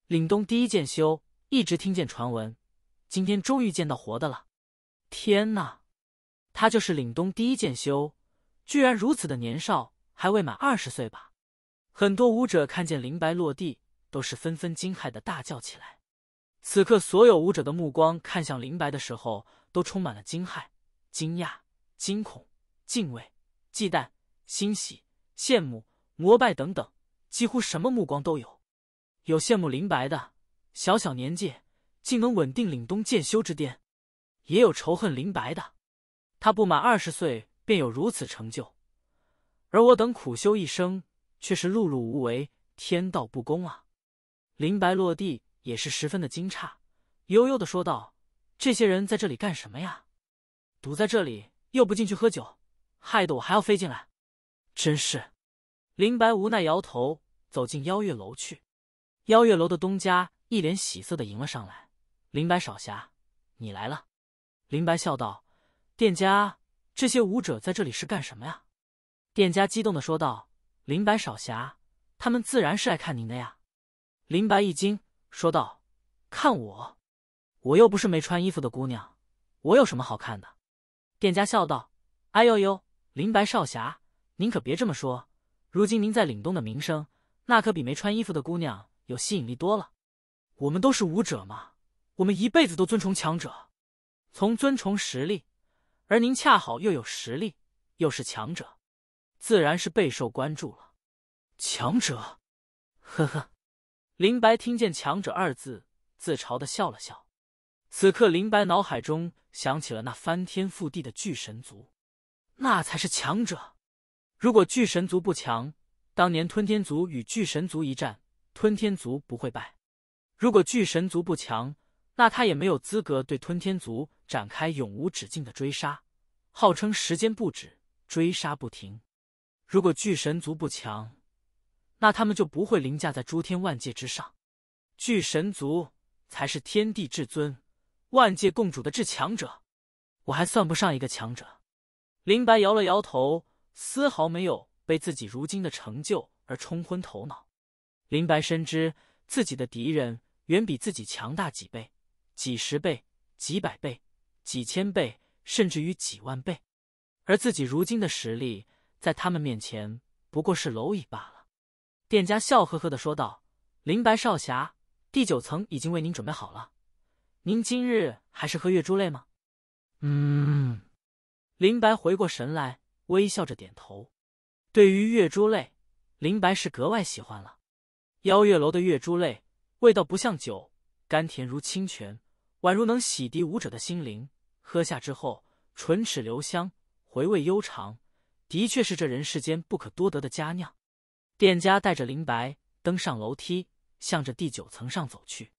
Speaker 1: 凛冬第一剑修，一直听见传闻，今天终于见到活的了！天哪，他就是凛冬第一剑修，居然如此的年少，还未满二十岁吧？很多武者看见林白落地，都是纷纷惊骇的大叫起来。此刻，所有武者的目光看向林白的时候，都充满了惊骇、惊讶、惊恐、敬畏、忌惮、欣喜、羡慕、膜拜等等，几乎什么目光都有。有羡慕林白的，小小年纪竟能稳定领东剑修之巅；也有仇恨林白的，他不满二十岁便有如此成就，而我等苦修一生却是碌碌无为，天道不公啊！林白落地。也是十分的惊诧，悠悠的说道：“这些人在这里干什么呀？堵在这里又不进去喝酒，害得我还要飞进来，真是。”林白无奈摇头，走进邀月楼去。邀月楼的东家一脸喜色的迎了上来：“林白少侠，你来了。”林白笑道：“店家，这些舞者在这里是干什么呀？”店家激动的说道：“林白少侠，他们自然是来看您的呀。”林白一惊。说道：“看我，我又不是没穿衣服的姑娘，我有什么好看的？”店家笑道：“哎呦呦，林白少侠，您可别这么说。如今您在岭东的名声，那可比没穿衣服的姑娘有吸引力多了。我们都是武者嘛，我们一辈子都尊崇强者，从尊崇实力。而您恰好又有实力，又是强者，自然是备受关注了。强者，呵呵。”林白听见“强者”二字，自嘲的笑了笑。此刻，林白脑海中想起了那翻天覆地的巨神族，那才是强者。如果巨神族不强，当年吞天族与巨神族一战，吞天族不会败；如果巨神族不强，那他也没有资格对吞天族展开永无止境的追杀，号称时间不止，追杀不停。如果巨神族不强，那他们就不会凌驾在诸天万界之上，巨神族才是天地至尊、万界共主的至强者，我还算不上一个强者。林白摇了摇头，丝毫没有被自己如今的成就而冲昏头脑。林白深知自己的敌人远比自己强大几倍、几十倍、几百倍、几千倍，甚至于几万倍，而自己如今的实力在他们面前不过是蝼蚁罢了。店家笑呵呵的说道：“林白少侠，第九层已经为您准备好了。您今日还是喝月珠泪吗？”“嗯。”林白回过神来，微笑着点头。对于月珠泪，林白是格外喜欢了。邀月楼的月珠泪味道不像酒，甘甜如清泉，宛如能洗涤舞者的心灵。喝下之后，唇齿留香，回味悠长，的确是这人世间不可多得的佳酿。店家带着林白登上楼梯，向着第九层上走去。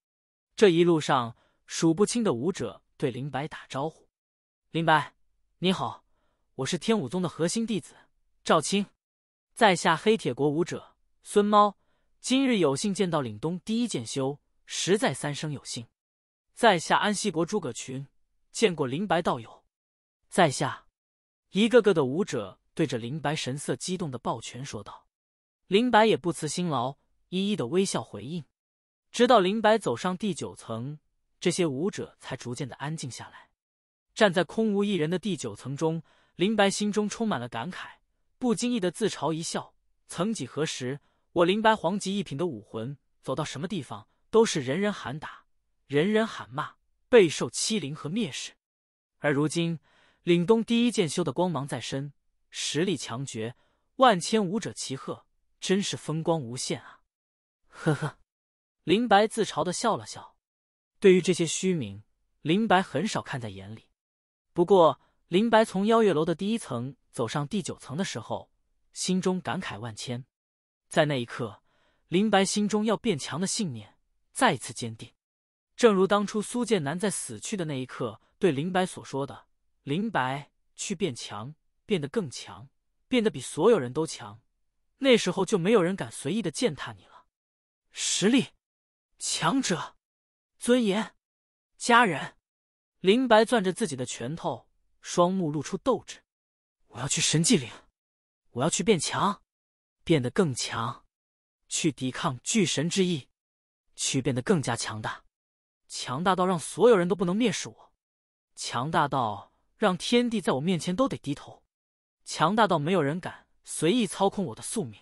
Speaker 1: 这一路上，数不清的武者对林白打招呼：“林白，你好，我是天武宗的核心弟子赵青，在下黑铁国武者孙猫，今日有幸见到岭东第一剑修，实在三生有幸。在下安西国诸葛群，见过林白道友。”在下……一个个的武者对着林白神色激动的抱拳说道。林白也不辞辛劳，一一的微笑回应，直到林白走上第九层，这些武者才逐渐的安静下来。站在空无一人的第九层中，林白心中充满了感慨，不经意的自嘲一笑。曾几何时，我林白黄级一品的武魂走到什么地方都是人人喊打，人人喊骂，备受欺凌和蔑视。而如今，岭东第一剑修的光芒在身，实力强绝，万千武者齐贺。真是风光无限啊！呵呵，林白自嘲的笑了笑。对于这些虚名，林白很少看在眼里。不过，林白从邀月楼的第一层走上第九层的时候，心中感慨万千。在那一刻，林白心中要变强的信念再一次坚定。正如当初苏建南在死去的那一刻对林白所说的：“林白，去变强，变得更强，变得比所有人都强。”那时候就没有人敢随意的践踏你了。实力，强者，尊严，家人。林白攥着自己的拳头，双目露出斗志。我要去神迹岭，我要去变强，变得更强，去抵抗巨神之意，去变得更加强大，强大到让所有人都不能蔑视我，强大到让天地在我面前都得低头，强大到没有人敢。随意操控我的宿命，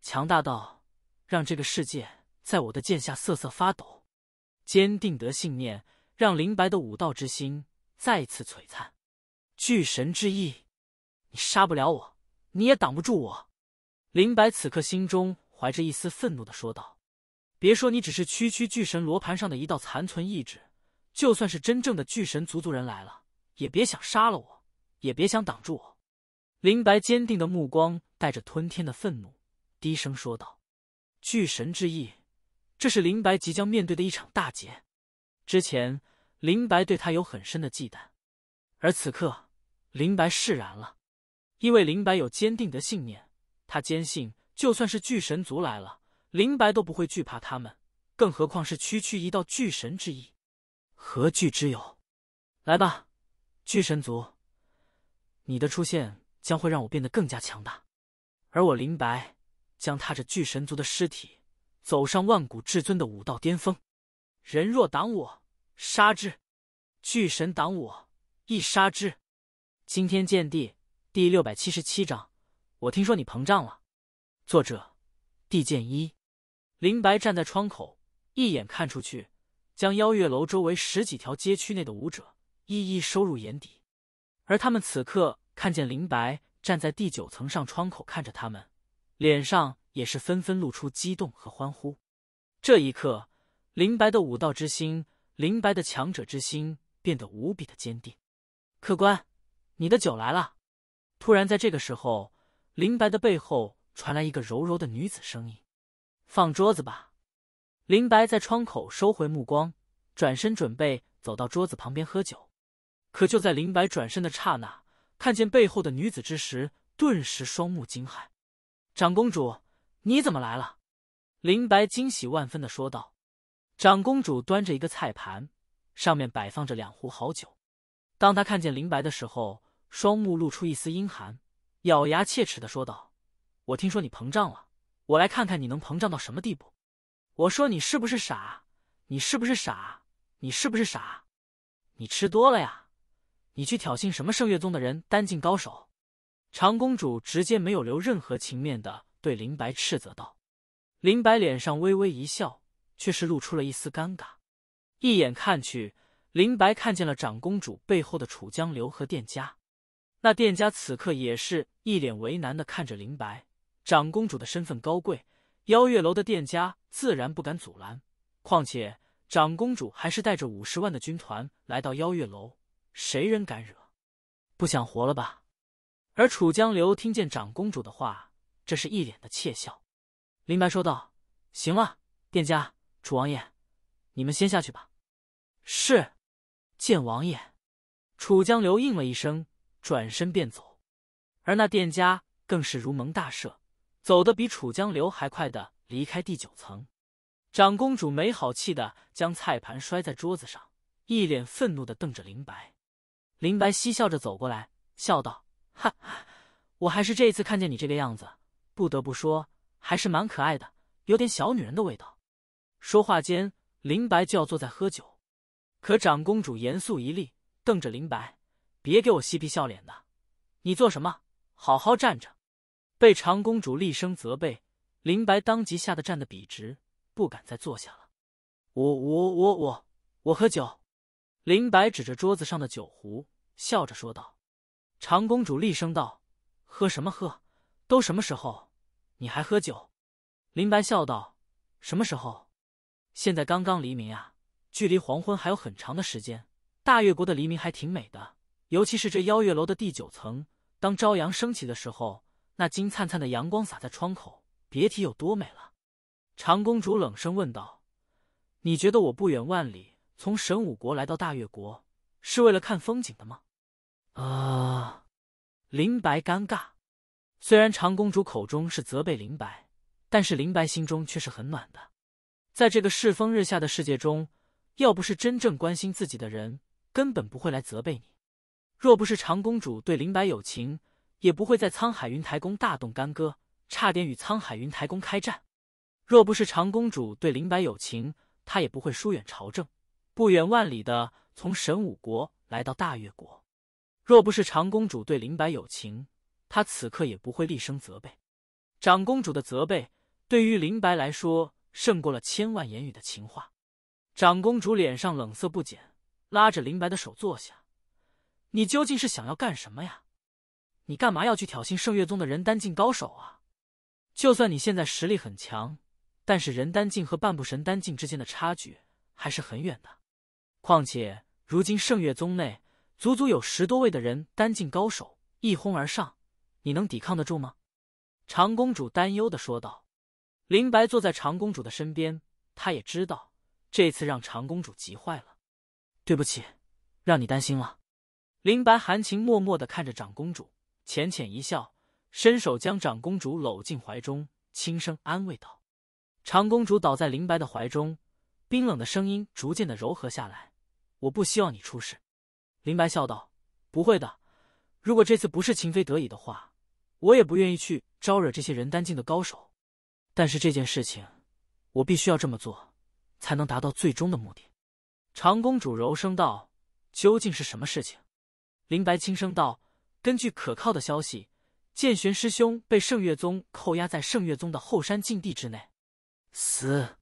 Speaker 1: 强大到让这个世界在我的剑下瑟瑟发抖。坚定的信念让林白的武道之心再次璀璨。巨神之意，你杀不了我，你也挡不住我。林白此刻心中怀着一丝愤怒的说道：“别说你只是区区巨神罗盘上的一道残存意志，就算是真正的巨神族族人来了，也别想杀了我，也别想挡住我。”林白坚定的目光带着吞天的愤怒，低声说道：“巨神之意，这是林白即将面对的一场大劫。之前林白对他有很深的忌惮，而此刻林白释然了，因为林白有坚定的信念。他坚信，就算是巨神族来了，林白都不会惧怕他们，更何况是区区一道巨神之意，何惧之有？来吧，巨神族，你的出现。”将会让我变得更加强大，而我林白将踏着巨神族的尸体，走上万古至尊的武道巅峰。人若挡我，杀之；巨神挡我，亦杀之。惊天剑地第六百七十七章，我听说你膨胀了。作者：地剑一。林白站在窗口，一眼看出去，将邀月楼周围十几条街区内的武者一一收入眼底，而他们此刻。看见林白站在第九层上窗口看着他们，脸上也是纷纷露出激动和欢呼。这一刻，林白的武道之心，林白的强者之心变得无比的坚定。客官，你的酒来了。突然，在这个时候，林白的背后传来一个柔柔的女子声音：“放桌子吧。”林白在窗口收回目光，转身准备走到桌子旁边喝酒。可就在林白转身的刹那，看见背后的女子之时，顿时双目惊骇。“长公主，你怎么来了？”林白惊喜万分的说道。长公主端着一个菜盘，上面摆放着两壶好酒。当他看见林白的时候，双目露出一丝阴寒，咬牙切齿的说道：“我听说你膨胀了，我来看看你能膨胀到什么地步。我说你是不是傻？你是不是傻？你是不是傻？你吃多了呀？”你去挑衅什么圣月宗的人单境高手？长公主直接没有留任何情面的对林白斥责道。林白脸上微微一笑，却是露出了一丝尴尬。一眼看去，林白看见了长公主背后的楚江流和店家。那店家此刻也是一脸为难的看着林白。长公主的身份高贵，邀月楼的店家自然不敢阻拦。况且长公主还是带着五十万的军团来到邀月楼。谁人敢惹？不想活了吧？而楚江流听见长公主的话，这是一脸的窃笑。林白说道：“行了，店家，楚王爷，你们先下去吧。”是，见王爷。楚江流应了一声，转身便走。而那店家更是如蒙大赦，走得比楚江流还快的离开第九层。长公主没好气的将菜盘摔在桌子上，一脸愤怒的瞪着林白。林白嬉笑着走过来，笑道：“哈哈，我还是这一次看见你这个样子，不得不说，还是蛮可爱的，有点小女人的味道。”说话间，林白就要坐在喝酒，可长公主严肃一立，瞪着林白：“别给我嬉皮笑脸的，你做什么？好好站着！”被长公主厉声责备，林白当即吓得站得笔直，不敢再坐下了。“我、我、我、我、我喝酒。”林白指着桌子上的酒壶。笑着说道，长公主厉声道：“喝什么喝？都什么时候？你还喝酒？”林白笑道：“什么时候？现在刚刚黎明啊，距离黄昏还有很长的时间。大越国的黎明还挺美的，尤其是这邀月楼的第九层。当朝阳升起的时候，那金灿灿的阳光洒在窗口，别提有多美了。”长公主冷声问道：“你觉得我不远万里从神武国来到大越国，是为了看风景的吗？”啊！林白尴尬。虽然长公主口中是责备林白，但是林白心中却是很暖的。在这个世风日下的世界中，要不是真正关心自己的人，根本不会来责备你。若不是长公主对林白有情，也不会在沧海云台宫大动干戈，差点与沧海云台宫开战。若不是长公主对林白有情，她也不会疏远朝政，不远万里的从神武国来到大越国。若不是长公主对林白有情，她此刻也不会厉声责备。长公主的责备对于林白来说，胜过了千万言语的情话。长公主脸上冷色不减，拉着林白的手坐下：“你究竟是想要干什么呀？你干嘛要去挑衅圣月宗的人丹境高手啊？就算你现在实力很强，但是人丹境和半步神丹境之间的差距还是很远的。况且如今圣月宗内……”足足有十多位的人单尽高手一哄而上，你能抵抗得住吗？长公主担忧的说道。林白坐在长公主的身边，他也知道这次让长公主急坏了。对不起，让你担心了。林白含情脉脉的看着长公主，浅浅一笑，伸手将长公主搂进怀中，轻声安慰道：“长公主倒在林白的怀中，冰冷的声音逐渐的柔和下来。我不希望你出事。”林白笑道：“不会的，如果这次不是情非得已的话，我也不愿意去招惹这些人丹境的高手。但是这件事情，我必须要这么做，才能达到最终的目的。”长公主柔声道：“究竟是什么事情？”林白轻声道：“根据可靠的消息，剑玄师兄被圣月宗扣押在圣月宗的后山禁地之内。”死！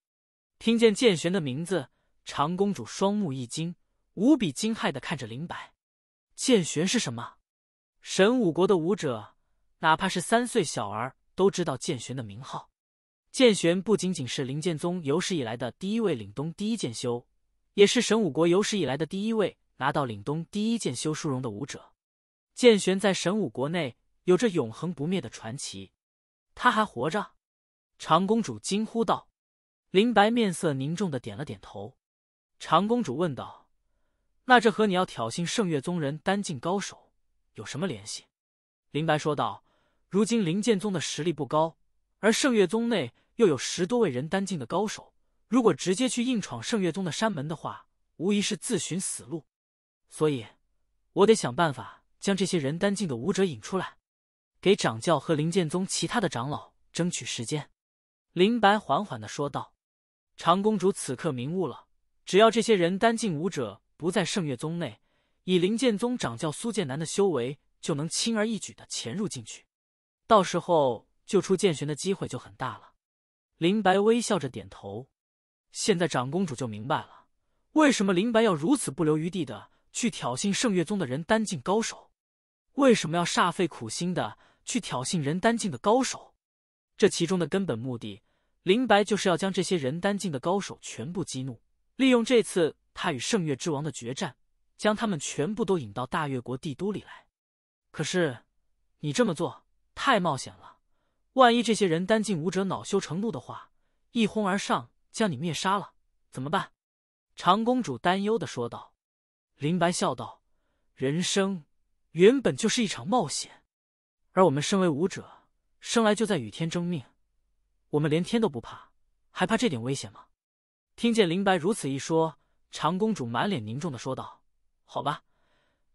Speaker 1: 听见剑玄的名字，长公主双目一惊。无比惊骇的看着林白，剑玄是什么？神武国的武者，哪怕是三岁小儿都知道剑玄的名号。剑玄不仅仅是林剑宗有史以来的第一位领东第一剑修，也是神武国有史以来的第一位拿到领东第一剑修殊荣的武者。剑玄在神武国内有着永恒不灭的传奇。他还活着？长公主惊呼道。林白面色凝重的点了点头。长公主问道。那这和你要挑衅圣月宗人丹境高手有什么联系？林白说道：“如今林剑宗的实力不高，而圣月宗内又有十多位人丹境的高手，如果直接去硬闯圣月宗的山门的话，无疑是自寻死路。所以，我得想办法将这些人丹境的武者引出来，给掌教和林剑宗其他的长老争取时间。”林白缓缓的说道。长公主此刻明悟了，只要这些人丹境武者。不在圣月宗内，以林剑宗掌教苏剑南的修为，就能轻而易举的潜入进去。到时候救出剑玄的机会就很大了。林白微笑着点头。现在长公主就明白了，为什么林白要如此不留余地的去挑衅圣月宗的人丹境高手，为什么要煞费苦心的去挑衅人丹境的高手？这其中的根本目的，林白就是要将这些人丹境的高手全部激怒，利用这次。他与圣月之王的决战，将他们全部都引到大越国帝都里来。可是，你这么做太冒险了，万一这些人担尽武者恼羞成怒的话，一哄而上将你灭杀了，怎么办？长公主担忧的说道。林白笑道：“人生原本就是一场冒险，而我们身为武者，生来就在与天争命，我们连天都不怕，还怕这点危险吗？”听见林白如此一说。长公主满脸凝重的说道：“好吧，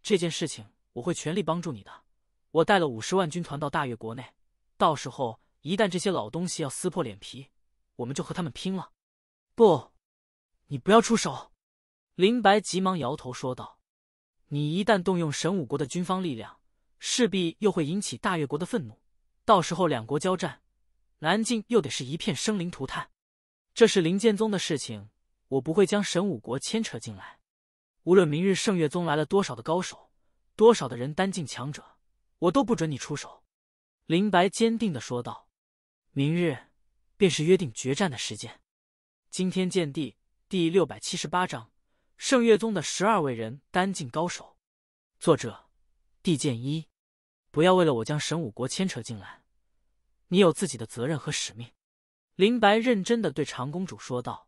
Speaker 1: 这件事情我会全力帮助你的。我带了五十万军团到大越国内，到时候一旦这些老东西要撕破脸皮，我们就和他们拼了。”“不，你不要出手！”林白急忙摇头说道：“你一旦动用神武国的军方力量，势必又会引起大越国的愤怒，到时候两国交战，南境又得是一片生灵涂炭。这是林剑宗的事情。”我不会将神武国牵扯进来，无论明日圣月宗来了多少的高手，多少的人丹境强者，我都不准你出手。”林白坚定的说道，“明日便是约定决战的时间。”惊天见地第六百七十八章：圣月宗的十二位人丹境高手。作者：地剑一。不要为了我将神武国牵扯进来，你有自己的责任和使命。”林白认真的对长公主说道。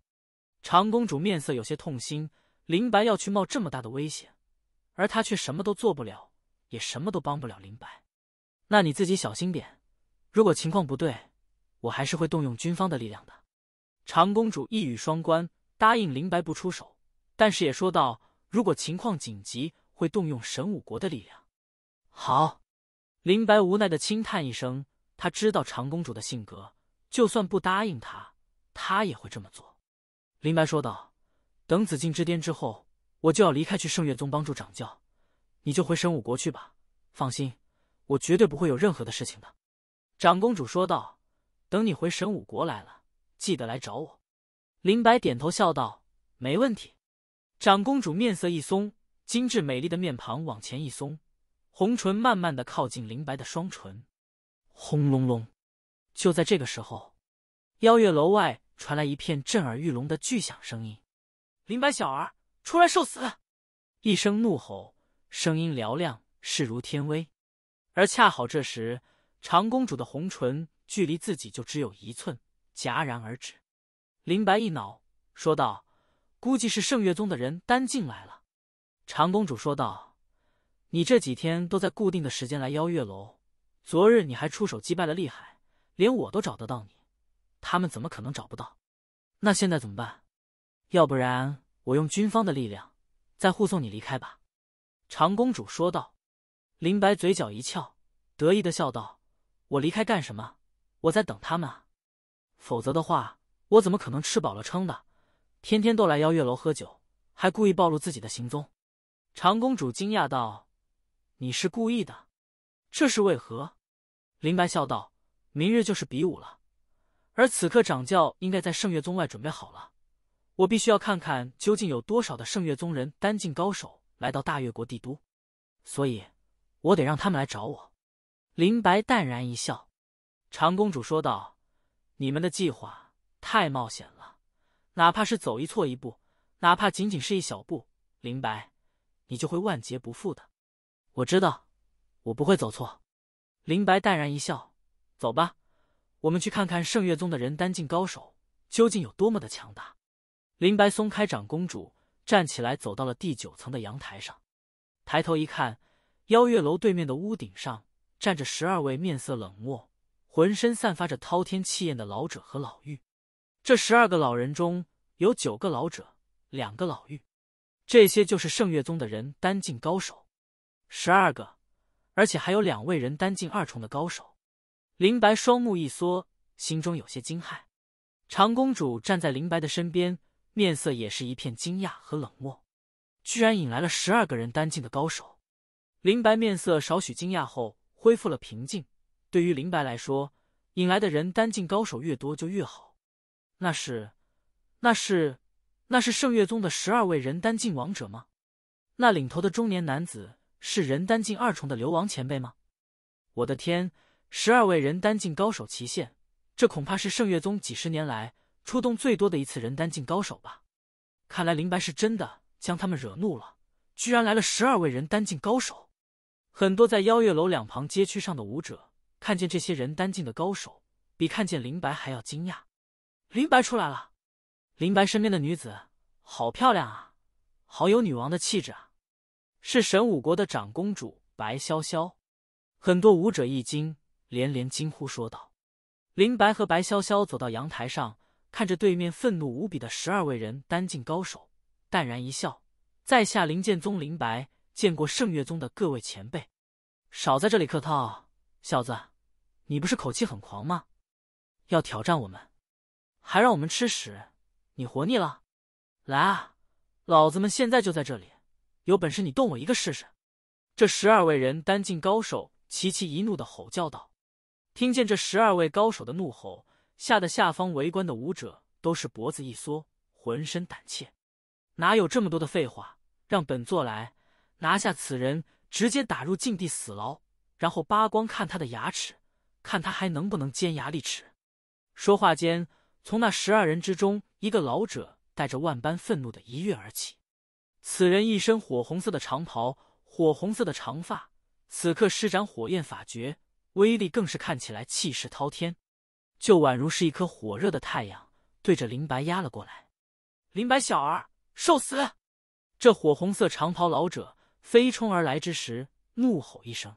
Speaker 1: 长公主面色有些痛心，林白要去冒这么大的危险，而她却什么都做不了，也什么都帮不了林白。那你自己小心点，如果情况不对，我还是会动用军方的力量的。长公主一语双关，答应林白不出手，但是也说到如果情况紧急会动用神武国的力量。好，林白无奈的轻叹一声，他知道长公主的性格，就算不答应他，他也会这么做。林白说道：“等紫禁之巅之后，我就要离开，去圣月宗帮助掌教，你就回神武国去吧。放心，我绝对不会有任何的事情的。”长公主说道：“等你回神武国来了，记得来找我。”林白点头笑道：“没问题。”长公主面色一松，精致美丽的面庞往前一松，红唇慢慢的靠近林白的双唇。轰隆隆！就在这个时候，邀月楼外。传来一片震耳欲聋的巨响声音，林白小儿出来受死！一声怒吼，声音嘹亮，势如天威。而恰好这时，长公主的红唇距离自己就只有一寸，戛然而止。林白一恼，说道：“估计是圣月宗的人单进来了。”长公主说道：“你这几天都在固定的时间来邀月楼，昨日你还出手击败了厉海，连我都找得到你。”他们怎么可能找不到？那现在怎么办？要不然我用军方的力量再护送你离开吧。”长公主说道。林白嘴角一翘，得意的笑道：“我离开干什么？我在等他们啊！否则的话，我怎么可能吃饱了撑的，天天都来邀月楼喝酒，还故意暴露自己的行踪？”长公主惊讶道：“你是故意的？这是为何？”林白笑道：“明日就是比武了。”而此刻，掌教应该在圣月宗外准备好了。我必须要看看究竟有多少的圣月宗人丹境高手来到大越国帝都，所以，我得让他们来找我。林白淡然一笑，长公主说道：“你们的计划太冒险了，哪怕是走一错一步，哪怕仅仅是一小步，林白，你就会万劫不复的。”我知道，我不会走错。林白淡然一笑：“走吧。”我们去看看圣月宗的人丹境高手究竟有多么的强大。林白松开长公主，站起来走到了第九层的阳台上，抬头一看，邀月楼对面的屋顶上站着十二位面色冷漠、浑身散发着滔天气焰的老者和老妪。这十二个老人中有九个老者，两个老妪。这些就是圣月宗的人丹境高手，十二个，而且还有两位人丹境二重的高手。林白双目一缩，心中有些惊骇。长公主站在林白的身边，面色也是一片惊讶和冷漠。居然引来了十二个人丹境的高手。林白面色少许惊讶后，恢复了平静。对于林白来说，引来的人丹境高手越多就越好。那是，那是，那是圣月宗的十二位人丹境王者吗？那领头的中年男子是人丹境二重的流亡前辈吗？我的天！十二位人丹境高手齐现，这恐怕是圣月宗几十年来出动最多的一次人丹境高手吧。看来林白是真的将他们惹怒了，居然来了十二位人丹境高手。很多在邀月楼两旁街区上的舞者看见这些人丹境的高手，比看见林白还要惊讶。林白出来了，林白身边的女子好漂亮啊，好有女王的气质啊，是神武国的长公主白潇潇。很多舞者一惊。连连惊呼说道：“林白和白潇潇走到阳台上，看着对面愤怒无比的十二位人单境高手，淡然一笑：‘在下林剑宗林白，见过圣月宗的各位前辈。’少在这里客套，小子，你不是口气很狂吗？要挑战我们，还让我们吃屎？你活腻了？来啊，老子们现在就在这里，有本事你动我一个试试！’这十二位人单境高手齐齐一怒的吼叫道。”听见这十二位高手的怒吼，吓得下方围观的武者都是脖子一缩，浑身胆怯。哪有这么多的废话？让本座来拿下此人，直接打入禁地死牢，然后扒光看他的牙齿，看他还能不能尖牙利齿。说话间，从那十二人之中，一个老者带着万般愤怒的一跃而起。此人一身火红色的长袍，火红色的长发，此刻施展火焰法诀。威力更是看起来气势滔天，就宛如是一颗火热的太阳对着林白压了过来。林白小儿，受死！这火红色长袍老者飞冲而来之时，怒吼一声，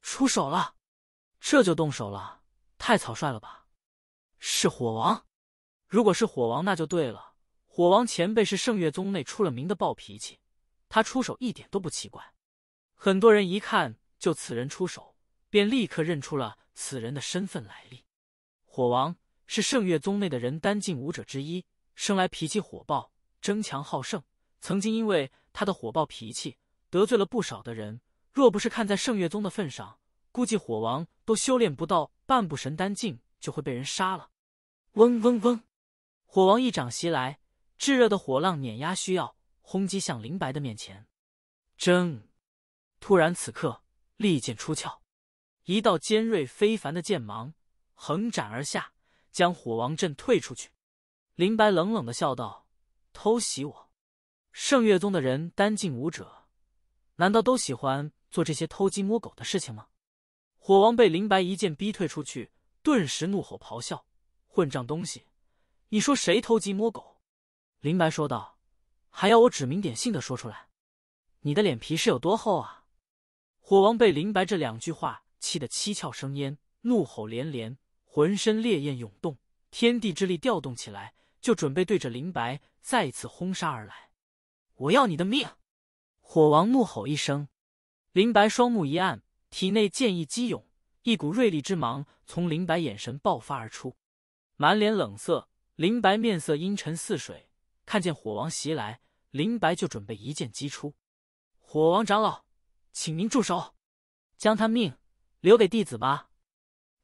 Speaker 1: 出手了。这就动手了，太草率了吧？是火王。如果是火王，那就对了。火王前辈是圣月宗内出了名的暴脾气，他出手一点都不奇怪。很多人一看就此人出手。便立刻认出了此人的身份来历。火王是圣月宗内的人丹境武者之一，生来脾气火爆，争强好胜。曾经因为他的火爆脾气得罪了不少的人，若不是看在圣月宗的份上，估计火王都修炼不到半步神丹境就会被人杀了。嗡嗡嗡！火王一掌袭来，炙热的火浪碾压需要轰击向林白的面前。铮！突然，此刻利剑出鞘。一道尖锐非凡的剑芒横斩而下，将火王震退出去。林白冷冷的笑道：“偷袭我，圣月宗的人单境武者，难道都喜欢做这些偷鸡摸狗的事情吗？”火王被林白一剑逼退出去，顿时怒吼咆哮：“混账东西，你说谁偷鸡摸狗？”林白说道：“还要我指名点姓的说出来？你的脸皮是有多厚啊？”火王被林白这两句话。气得七窍生烟，怒吼连连，浑身烈焰涌动，天地之力调动起来，就准备对着林白再次轰杀而来。我要你的命！火王怒吼一声。林白双目一暗，体内剑意激涌，一股锐利之芒从林白眼神爆发而出，满脸冷色。林白面色阴沉似水，看见火王袭来，林白就准备一剑击出。火王长老，请您住手，将他命。留给弟子吧。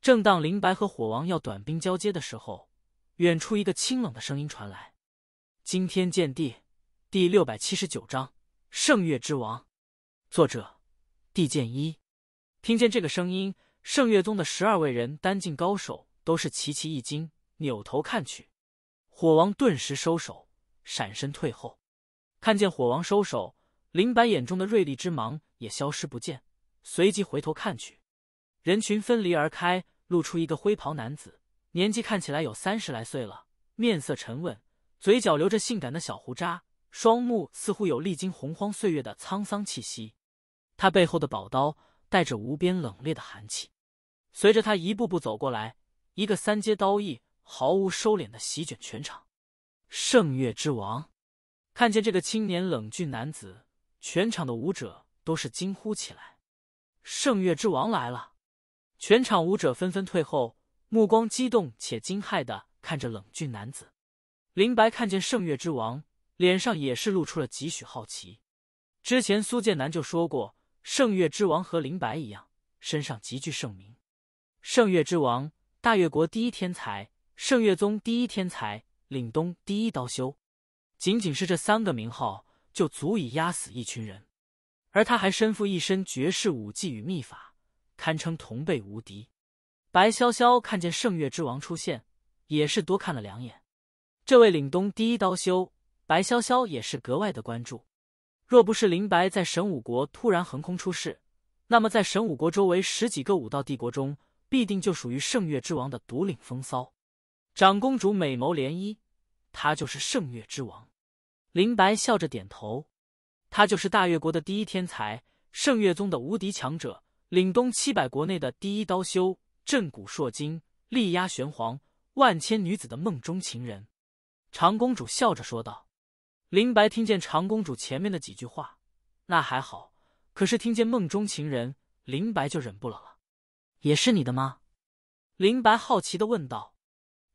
Speaker 1: 正当林白和火王要短兵交接的时候，远处一个清冷的声音传来：“惊天剑帝，第六百七十九章圣月之王，作者：地剑一。”听见这个声音，圣月宗的十二位人单境高手都是齐齐一惊，扭头看去。火王顿时收手，闪身退后。看见火王收手，林白眼中的锐利之芒也消失不见，随即回头看去。人群分离而开，露出一个灰袍男子，年纪看起来有三十来岁了，面色沉稳，嘴角留着性感的小胡渣，双目似乎有历经洪荒岁月的沧桑气息。他背后的宝刀带着无边冷冽的寒气，随着他一步步走过来，一个三阶刀意毫无收敛的席卷全场。圣月之王，看见这个青年冷峻男子，全场的舞者都是惊呼起来：“圣月之王来了！”全场舞者纷纷退后，目光激动且惊骇的看着冷峻男子林白。看见圣月之王，脸上也是露出了几许好奇。之前苏建南就说过，圣月之王和林白一样，身上极具盛名。圣月之王，大越国第一天才，圣月宗第一天才，岭东第一刀修。仅仅是这三个名号，就足以压死一群人。而他还身负一身绝世武技与秘法。堪称同辈无敌。白潇潇看见圣月之王出现，也是多看了两眼。这位凛东第一刀修，白潇潇也是格外的关注。若不是林白在神武国突然横空出世，那么在神武国周围十几个武道帝国中，必定就属于圣月之王的独领风骚。长公主美眸涟漪，他就是圣月之王。林白笑着点头，他就是大越国的第一天才，圣月宗的无敌强者。领东七百国内的第一刀修，震古烁今，力压玄黄，万千女子的梦中情人。长公主笑着说道。林白听见长公主前面的几句话，那还好，可是听见梦中情人，林白就忍不了了。也是你的吗？林白好奇的问道。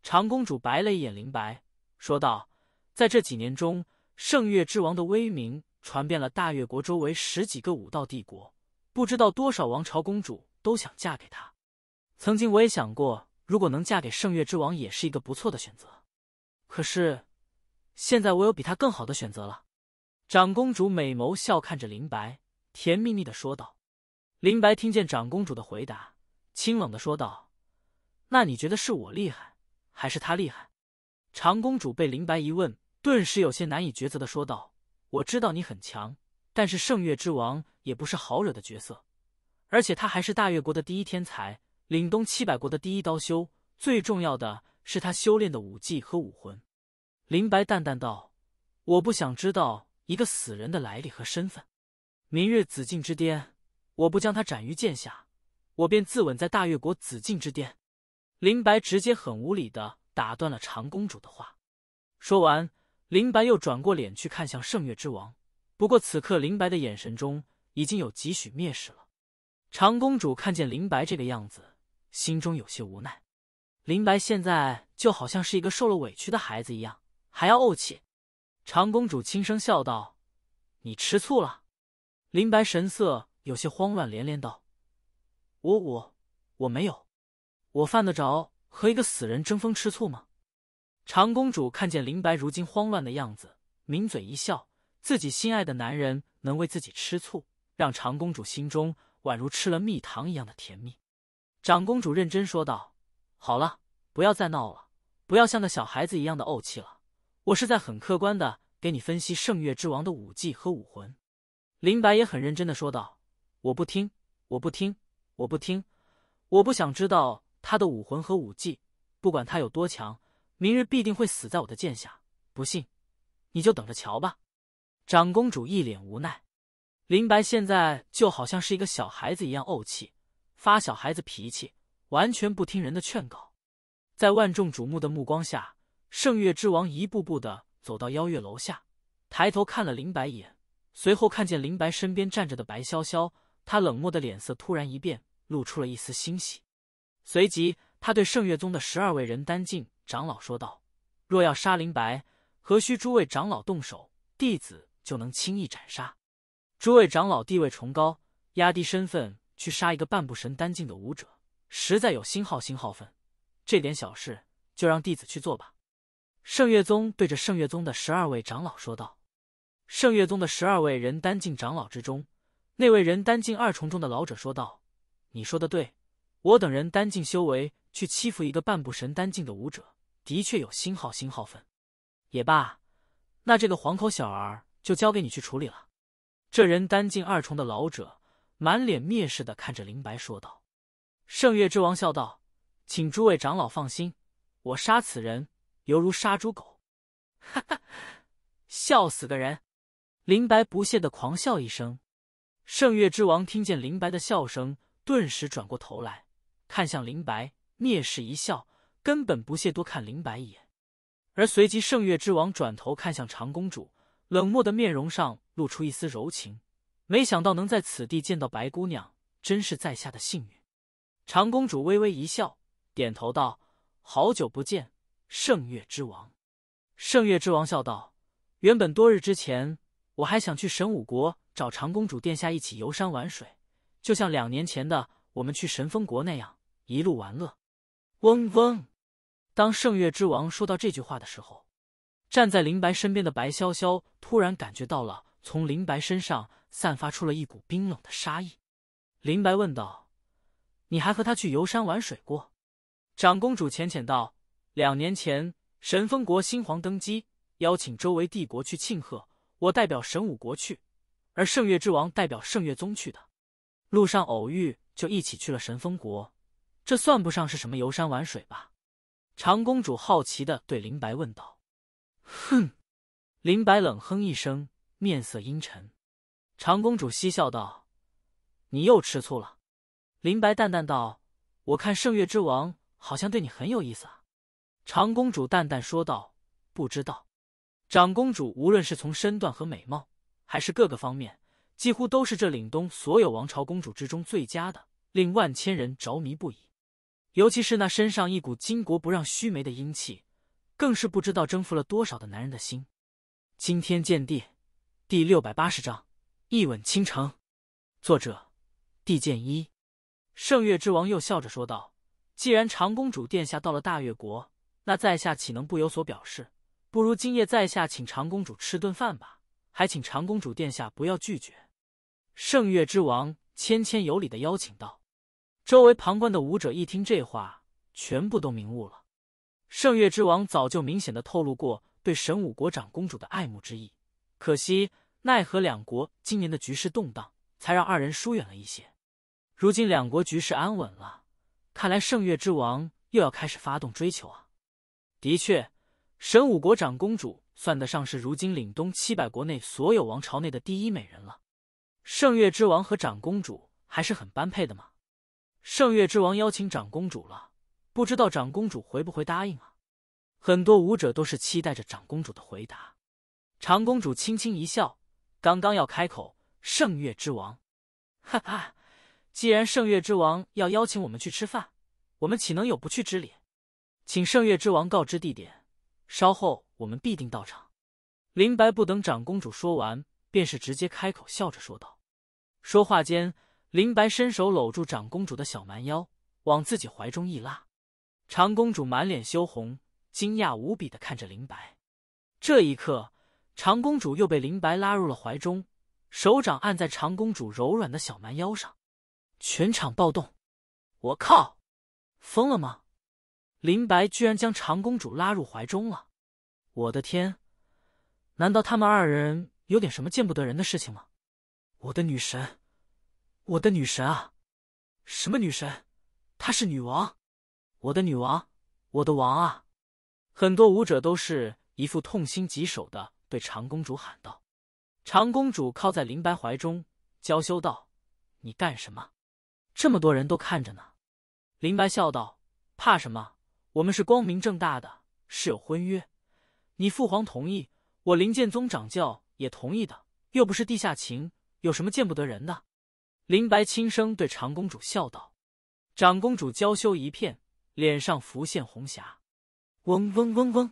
Speaker 1: 长公主白了一眼林白，说道：“在这几年中，圣月之王的威名传遍了大越国周围十几个武道帝国。”不知道多少王朝公主都想嫁给他。曾经我也想过，如果能嫁给圣月之王，也是一个不错的选择。可是，现在我有比他更好的选择了。长公主美眸笑看着林白，甜蜜蜜的说道。林白听见长公主的回答，清冷的说道：“那你觉得是我厉害，还是他厉害？”长公主被林白一问，顿时有些难以抉择的说道：“我知道你很强。”但是圣月之王也不是好惹的角色，而且他还是大越国的第一天才，凛冬七百国的第一刀修。最重要的是，他修炼的武技和武魂。林白淡淡道：“我不想知道一个死人的来历和身份。明日紫禁之巅，我不将他斩于剑下，我便自刎在大越国紫禁之巅。”林白直接很无理的打断了长公主的话，说完，林白又转过脸去看向圣月之王。不过此刻，林白的眼神中已经有几许蔑视了。长公主看见林白这个样子，心中有些无奈。林白现在就好像是一个受了委屈的孩子一样，还要怄气。长公主轻声笑道：“你吃醋了？”林白神色有些慌乱，连连道：“我我我没有，我犯得着和一个死人争风吃醋吗？”长公主看见林白如今慌乱的样子，抿嘴一笑。自己心爱的男人能为自己吃醋，让长公主心中宛如吃了蜜糖一样的甜蜜。长公主认真说道：“好了，不要再闹了，不要像个小孩子一样的怄气了。我是在很客观的给你分析圣月之王的武技和武魂。”林白也很认真的说道：“我不听，我不听，我不听，我不想知道他的武魂和武技，不管他有多强，明日必定会死在我的剑下。不信，你就等着瞧吧。”长公主一脸无奈，林白现在就好像是一个小孩子一样怄气，发小孩子脾气，完全不听人的劝告。在万众瞩目的目光下，圣月之王一步步的走到邀月楼下，抬头看了林白一眼，随后看见林白身边站着的白潇潇，他冷漠的脸色突然一变，露出了一丝欣喜。随即，他对圣月宗的十二位人丹境长老说道：“若要杀林白，何须诸位长老动手？弟子。”就能轻易斩杀。诸位长老地位崇高，压低身份去杀一个半步神丹境的武者，实在有心号心号分。这点小事就让弟子去做吧。圣月宗对着圣月宗的十二位长老说道。圣月宗的十二位人丹境长老之中，那位人丹境二重中的老者说道：“你说的对，我等人丹境修为去欺负一个半步神丹境的武者，的确有心号心号分。也罢，那这个黄口小儿。”就交给你去处理了。这人丹境二重的老者满脸蔑视的看着林白说道：“圣月之王笑道，请诸位长老放心，我杀此人犹如杀猪狗。”哈哈，笑死个人！林白不屑的狂笑一声。圣月之王听见林白的笑声，顿时转过头来看向林白，蔑视一笑，根本不屑多看林白一眼。而随即，圣月之王转头看向长公主。冷漠的面容上露出一丝柔情，没想到能在此地见到白姑娘，真是在下的幸运。长公主微微一笑，点头道：“好久不见，圣月之王。”圣月之王笑道：“原本多日之前，我还想去神武国找长公主殿下一起游山玩水，就像两年前的我们去神风国那样，一路玩乐。”嗡嗡。当圣月之王说到这句话的时候。站在林白身边的白潇潇突然感觉到了从林白身上散发出了一股冰冷的杀意。林白问道：“你还和他去游山玩水过？”长公主浅浅道：“两年前神风国新皇登基，邀请周围帝国去庆贺，我代表神武国去，而圣月之王代表圣月宗去的。路上偶遇，就一起去了神风国。这算不上是什么游山玩水吧？”长公主好奇的对林白问道。哼，林白冷哼一声，面色阴沉。长公主嬉笑道：“你又吃醋了？”林白淡淡道：“我看圣月之王好像对你很有意思啊。”长公主淡淡说道：“不知道。”长公主无论是从身段和美貌，还是各个方面，几乎都是这岭东所有王朝公主之中最佳的，令万千人着迷不已。尤其是那身上一股巾帼不让须眉的英气。更是不知道征服了多少的男人的心，《惊天剑帝》第六百八十章：一吻倾城。作者：地剑一。圣月之王又笑着说道：“既然长公主殿下到了大越国，那在下岂能不有所表示？不如今夜在下请长公主吃顿饭吧，还请长公主殿下不要拒绝。”圣月之王谦谦有礼的邀请道。周围旁观的舞者一听这话，全部都明悟了。圣月之王早就明显的透露过对神武国长公主的爱慕之意，可惜奈何两国今年的局势动荡，才让二人疏远了一些。如今两国局势安稳了，看来圣月之王又要开始发动追求啊！的确，神武国长公主算得上是如今岭东七百国内所有王朝内的第一美人了。圣月之王和长公主还是很般配的嘛。圣月之王邀请长公主了。不知道长公主回不回答应啊？很多舞者都是期待着长公主的回答。长公主轻轻一笑，刚刚要开口：“圣月之王，哈哈，既然圣月之王要邀请我们去吃饭，我们岂能有不去之理？请圣月之王告知地点，稍后我们必定到场。”林白不等长公主说完，便是直接开口笑着说道。说话间，林白伸手搂住长公主的小蛮腰，往自己怀中一拉。长公主满脸羞红，惊讶无比的看着林白。这一刻，长公主又被林白拉入了怀中，手掌按在长公主柔软的小蛮腰上。全场暴动！我靠，疯了吗？林白居然将长公主拉入怀中了！我的天，难道他们二人有点什么见不得人的事情吗？我的女神，我的女神啊！什么女神？她是女王。我的女王，我的王啊！很多舞者都是一副痛心疾首的对长公主喊道。长公主靠在林白怀中，娇羞道：“你干什么？这么多人都看着呢。”林白笑道：“怕什么？我们是光明正大的，是有婚约，你父皇同意，我林剑宗掌教也同意的，又不是地下情，有什么见不得人的？”林白轻声对长公主笑道。长公主娇羞一片。脸上浮现红霞，嗡嗡嗡嗡！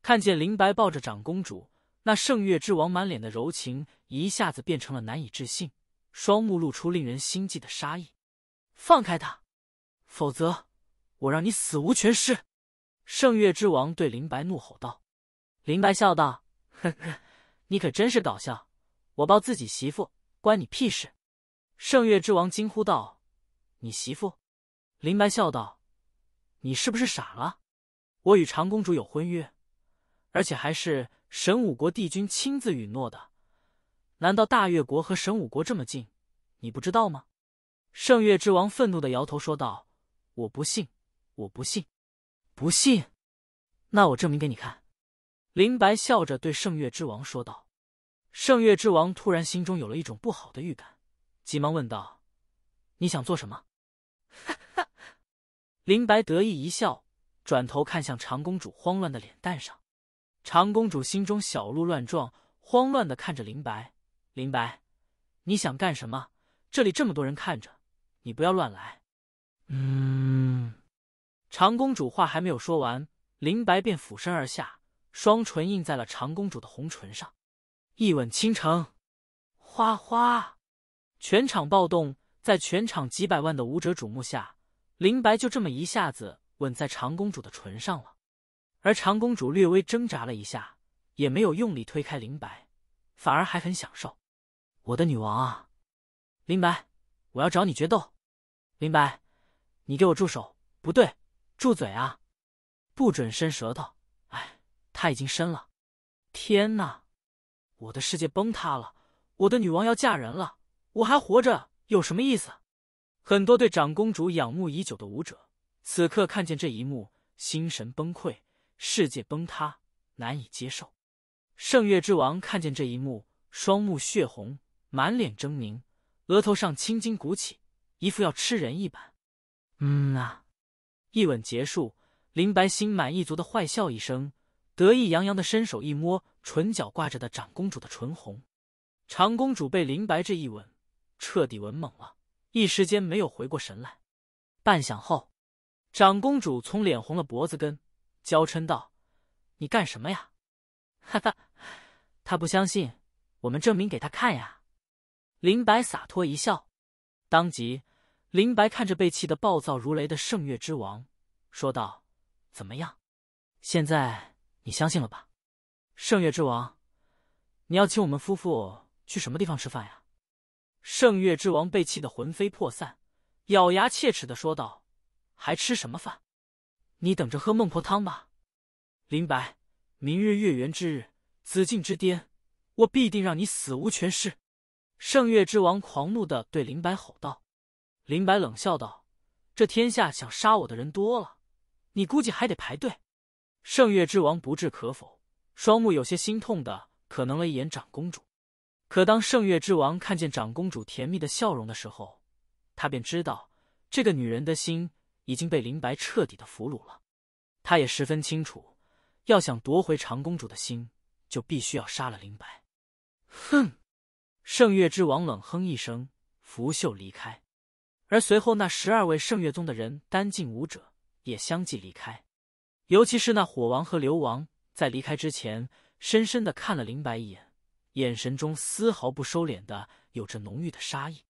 Speaker 1: 看见林白抱着长公主，那圣月之王满脸的柔情一下子变成了难以置信，双目露出令人心悸的杀意。放开他，否则我让你死无全尸！圣月之王对林白怒吼道。林白笑道：“呵呵，你可真是搞笑，我抱自己媳妇关你屁事！”圣月之王惊呼道：“你媳妇？”林白笑道。你是不是傻了？我与长公主有婚约，而且还是神武国帝君亲自允诺的。难道大越国和神武国这么近，你不知道吗？圣月之王愤怒的摇头说道：“我不信，我不信，不信，那我证明给你看。”林白笑着对圣月之王说道。圣月之王突然心中有了一种不好的预感，急忙问道：“你想做什么？”林白得意一笑，转头看向长公主慌乱的脸蛋上。长公主心中小鹿乱撞，慌乱的看着林白：“林白，你想干什么？这里这么多人看着，你不要乱来。”嗯。长公主话还没有说完，林白便俯身而下，双唇印在了长公主的红唇上，一吻倾城。哗哗，全场暴动，在全场几百万的舞者瞩目下。林白就这么一下子吻在长公主的唇上了，而长公主略微挣扎了一下，也没有用力推开林白，反而还很享受。我的女王啊，林白，我要找你决斗。林白，你给我住手！不对，住嘴啊，不准伸舌头。哎，他已经伸了。天哪，我的世界崩塌了，我的女王要嫁人了，我还活着有什么意思？很多对长公主仰慕已久的舞者，此刻看见这一幕，心神崩溃，世界崩塌，难以接受。圣月之王看见这一幕，双目血红，满脸狰狞，额头上青筋鼓起，一副要吃人一般。嗯啊，一吻结束，林白心满意足的坏笑一声，得意洋洋的伸手一摸唇角挂着的长公主的唇红。长公主被林白这一吻，彻底吻懵了。一时间没有回过神来，半晌后，长公主从脸红了脖子根，娇嗔道：“你干什么呀？” 哈哈，他不相信，我们证明给他看呀。林白洒脱一笑，当即，林白看着被气得暴躁如雷的圣月之王，说道：“怎么样，现在你相信了吧？”圣月之王，你要请我们夫妇去什么地方吃饭呀？圣月之王被气得魂飞魄散，咬牙切齿的说道：“还吃什么饭？你等着喝孟婆汤吧！”林白，明日月圆之日，紫禁之巅，我必定让你死无全尸！”圣月之王狂怒的对林白吼道。林白冷笑道：“这天下想杀我的人多了，你估计还得排队。”圣月之王不置可否，双目有些心痛的可能了一眼长公主。可当圣月之王看见长公主甜蜜的笑容的时候，他便知道这个女人的心已经被林白彻底的俘虏了。他也十分清楚，要想夺回长公主的心，就必须要杀了林白。哼！圣月之王冷哼一声，拂袖离开。而随后，那十二位圣月宗的人单禁武者也相继离开。尤其是那火王和流王，在离开之前，深深的看了林白一眼。眼神中丝毫不收敛的，有着浓郁的杀意。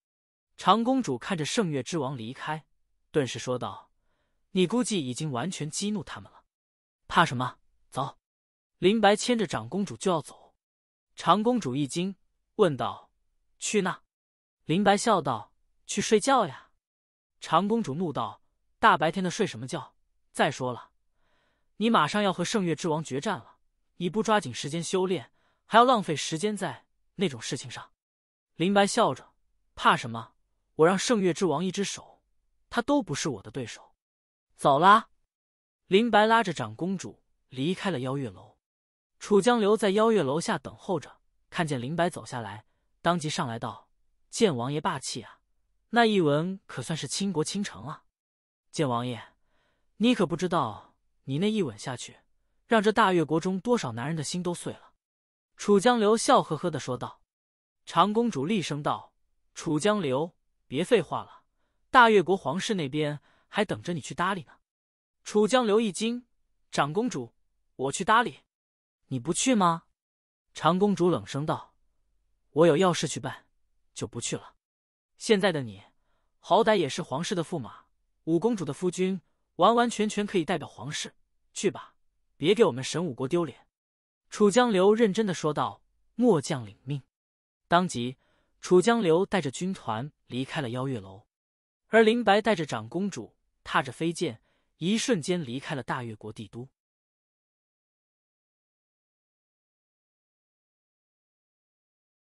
Speaker 1: 长公主看着圣月之王离开，顿时说道：“你估计已经完全激怒他们了，怕什么？走！”林白牵着长公主就要走，长公主一惊，问道：“去哪？”林白笑道：“去睡觉呀。”长公主怒道：“大白天的睡什么觉？再说了，你马上要和圣月之王决战了，你不抓紧时间修炼？”还要浪费时间在那种事情上，林白笑着，怕什么？我让圣月之王一只手，他都不是我的对手。走啦！林白拉着长公主离开了邀月楼。楚江流在邀月楼下等候着，看见林白走下来，当即上来道：“剑王爷霸气啊！那一吻可算是倾国倾城啊！剑王爷，你可不知道，你那一吻下去，让这大越国中多少男人的心都碎了。”楚江流笑呵呵的说道：“长公主，厉声道，楚江流，别废话了，大越国皇室那边还等着你去搭理呢。”楚江流一惊：“长公主，我去搭理？你不去吗？”长公主冷声道：“我有要事去办，就不去了。现在的你，好歹也是皇室的驸马，五公主的夫君，完完全全可以代表皇室，去吧，别给我们神武国丢脸。”楚江流认真的说道：“末将领命。”当即，楚江流带着军团离开了邀月楼，而林白带着长公主踏着飞剑，一瞬间离开了大越国帝都。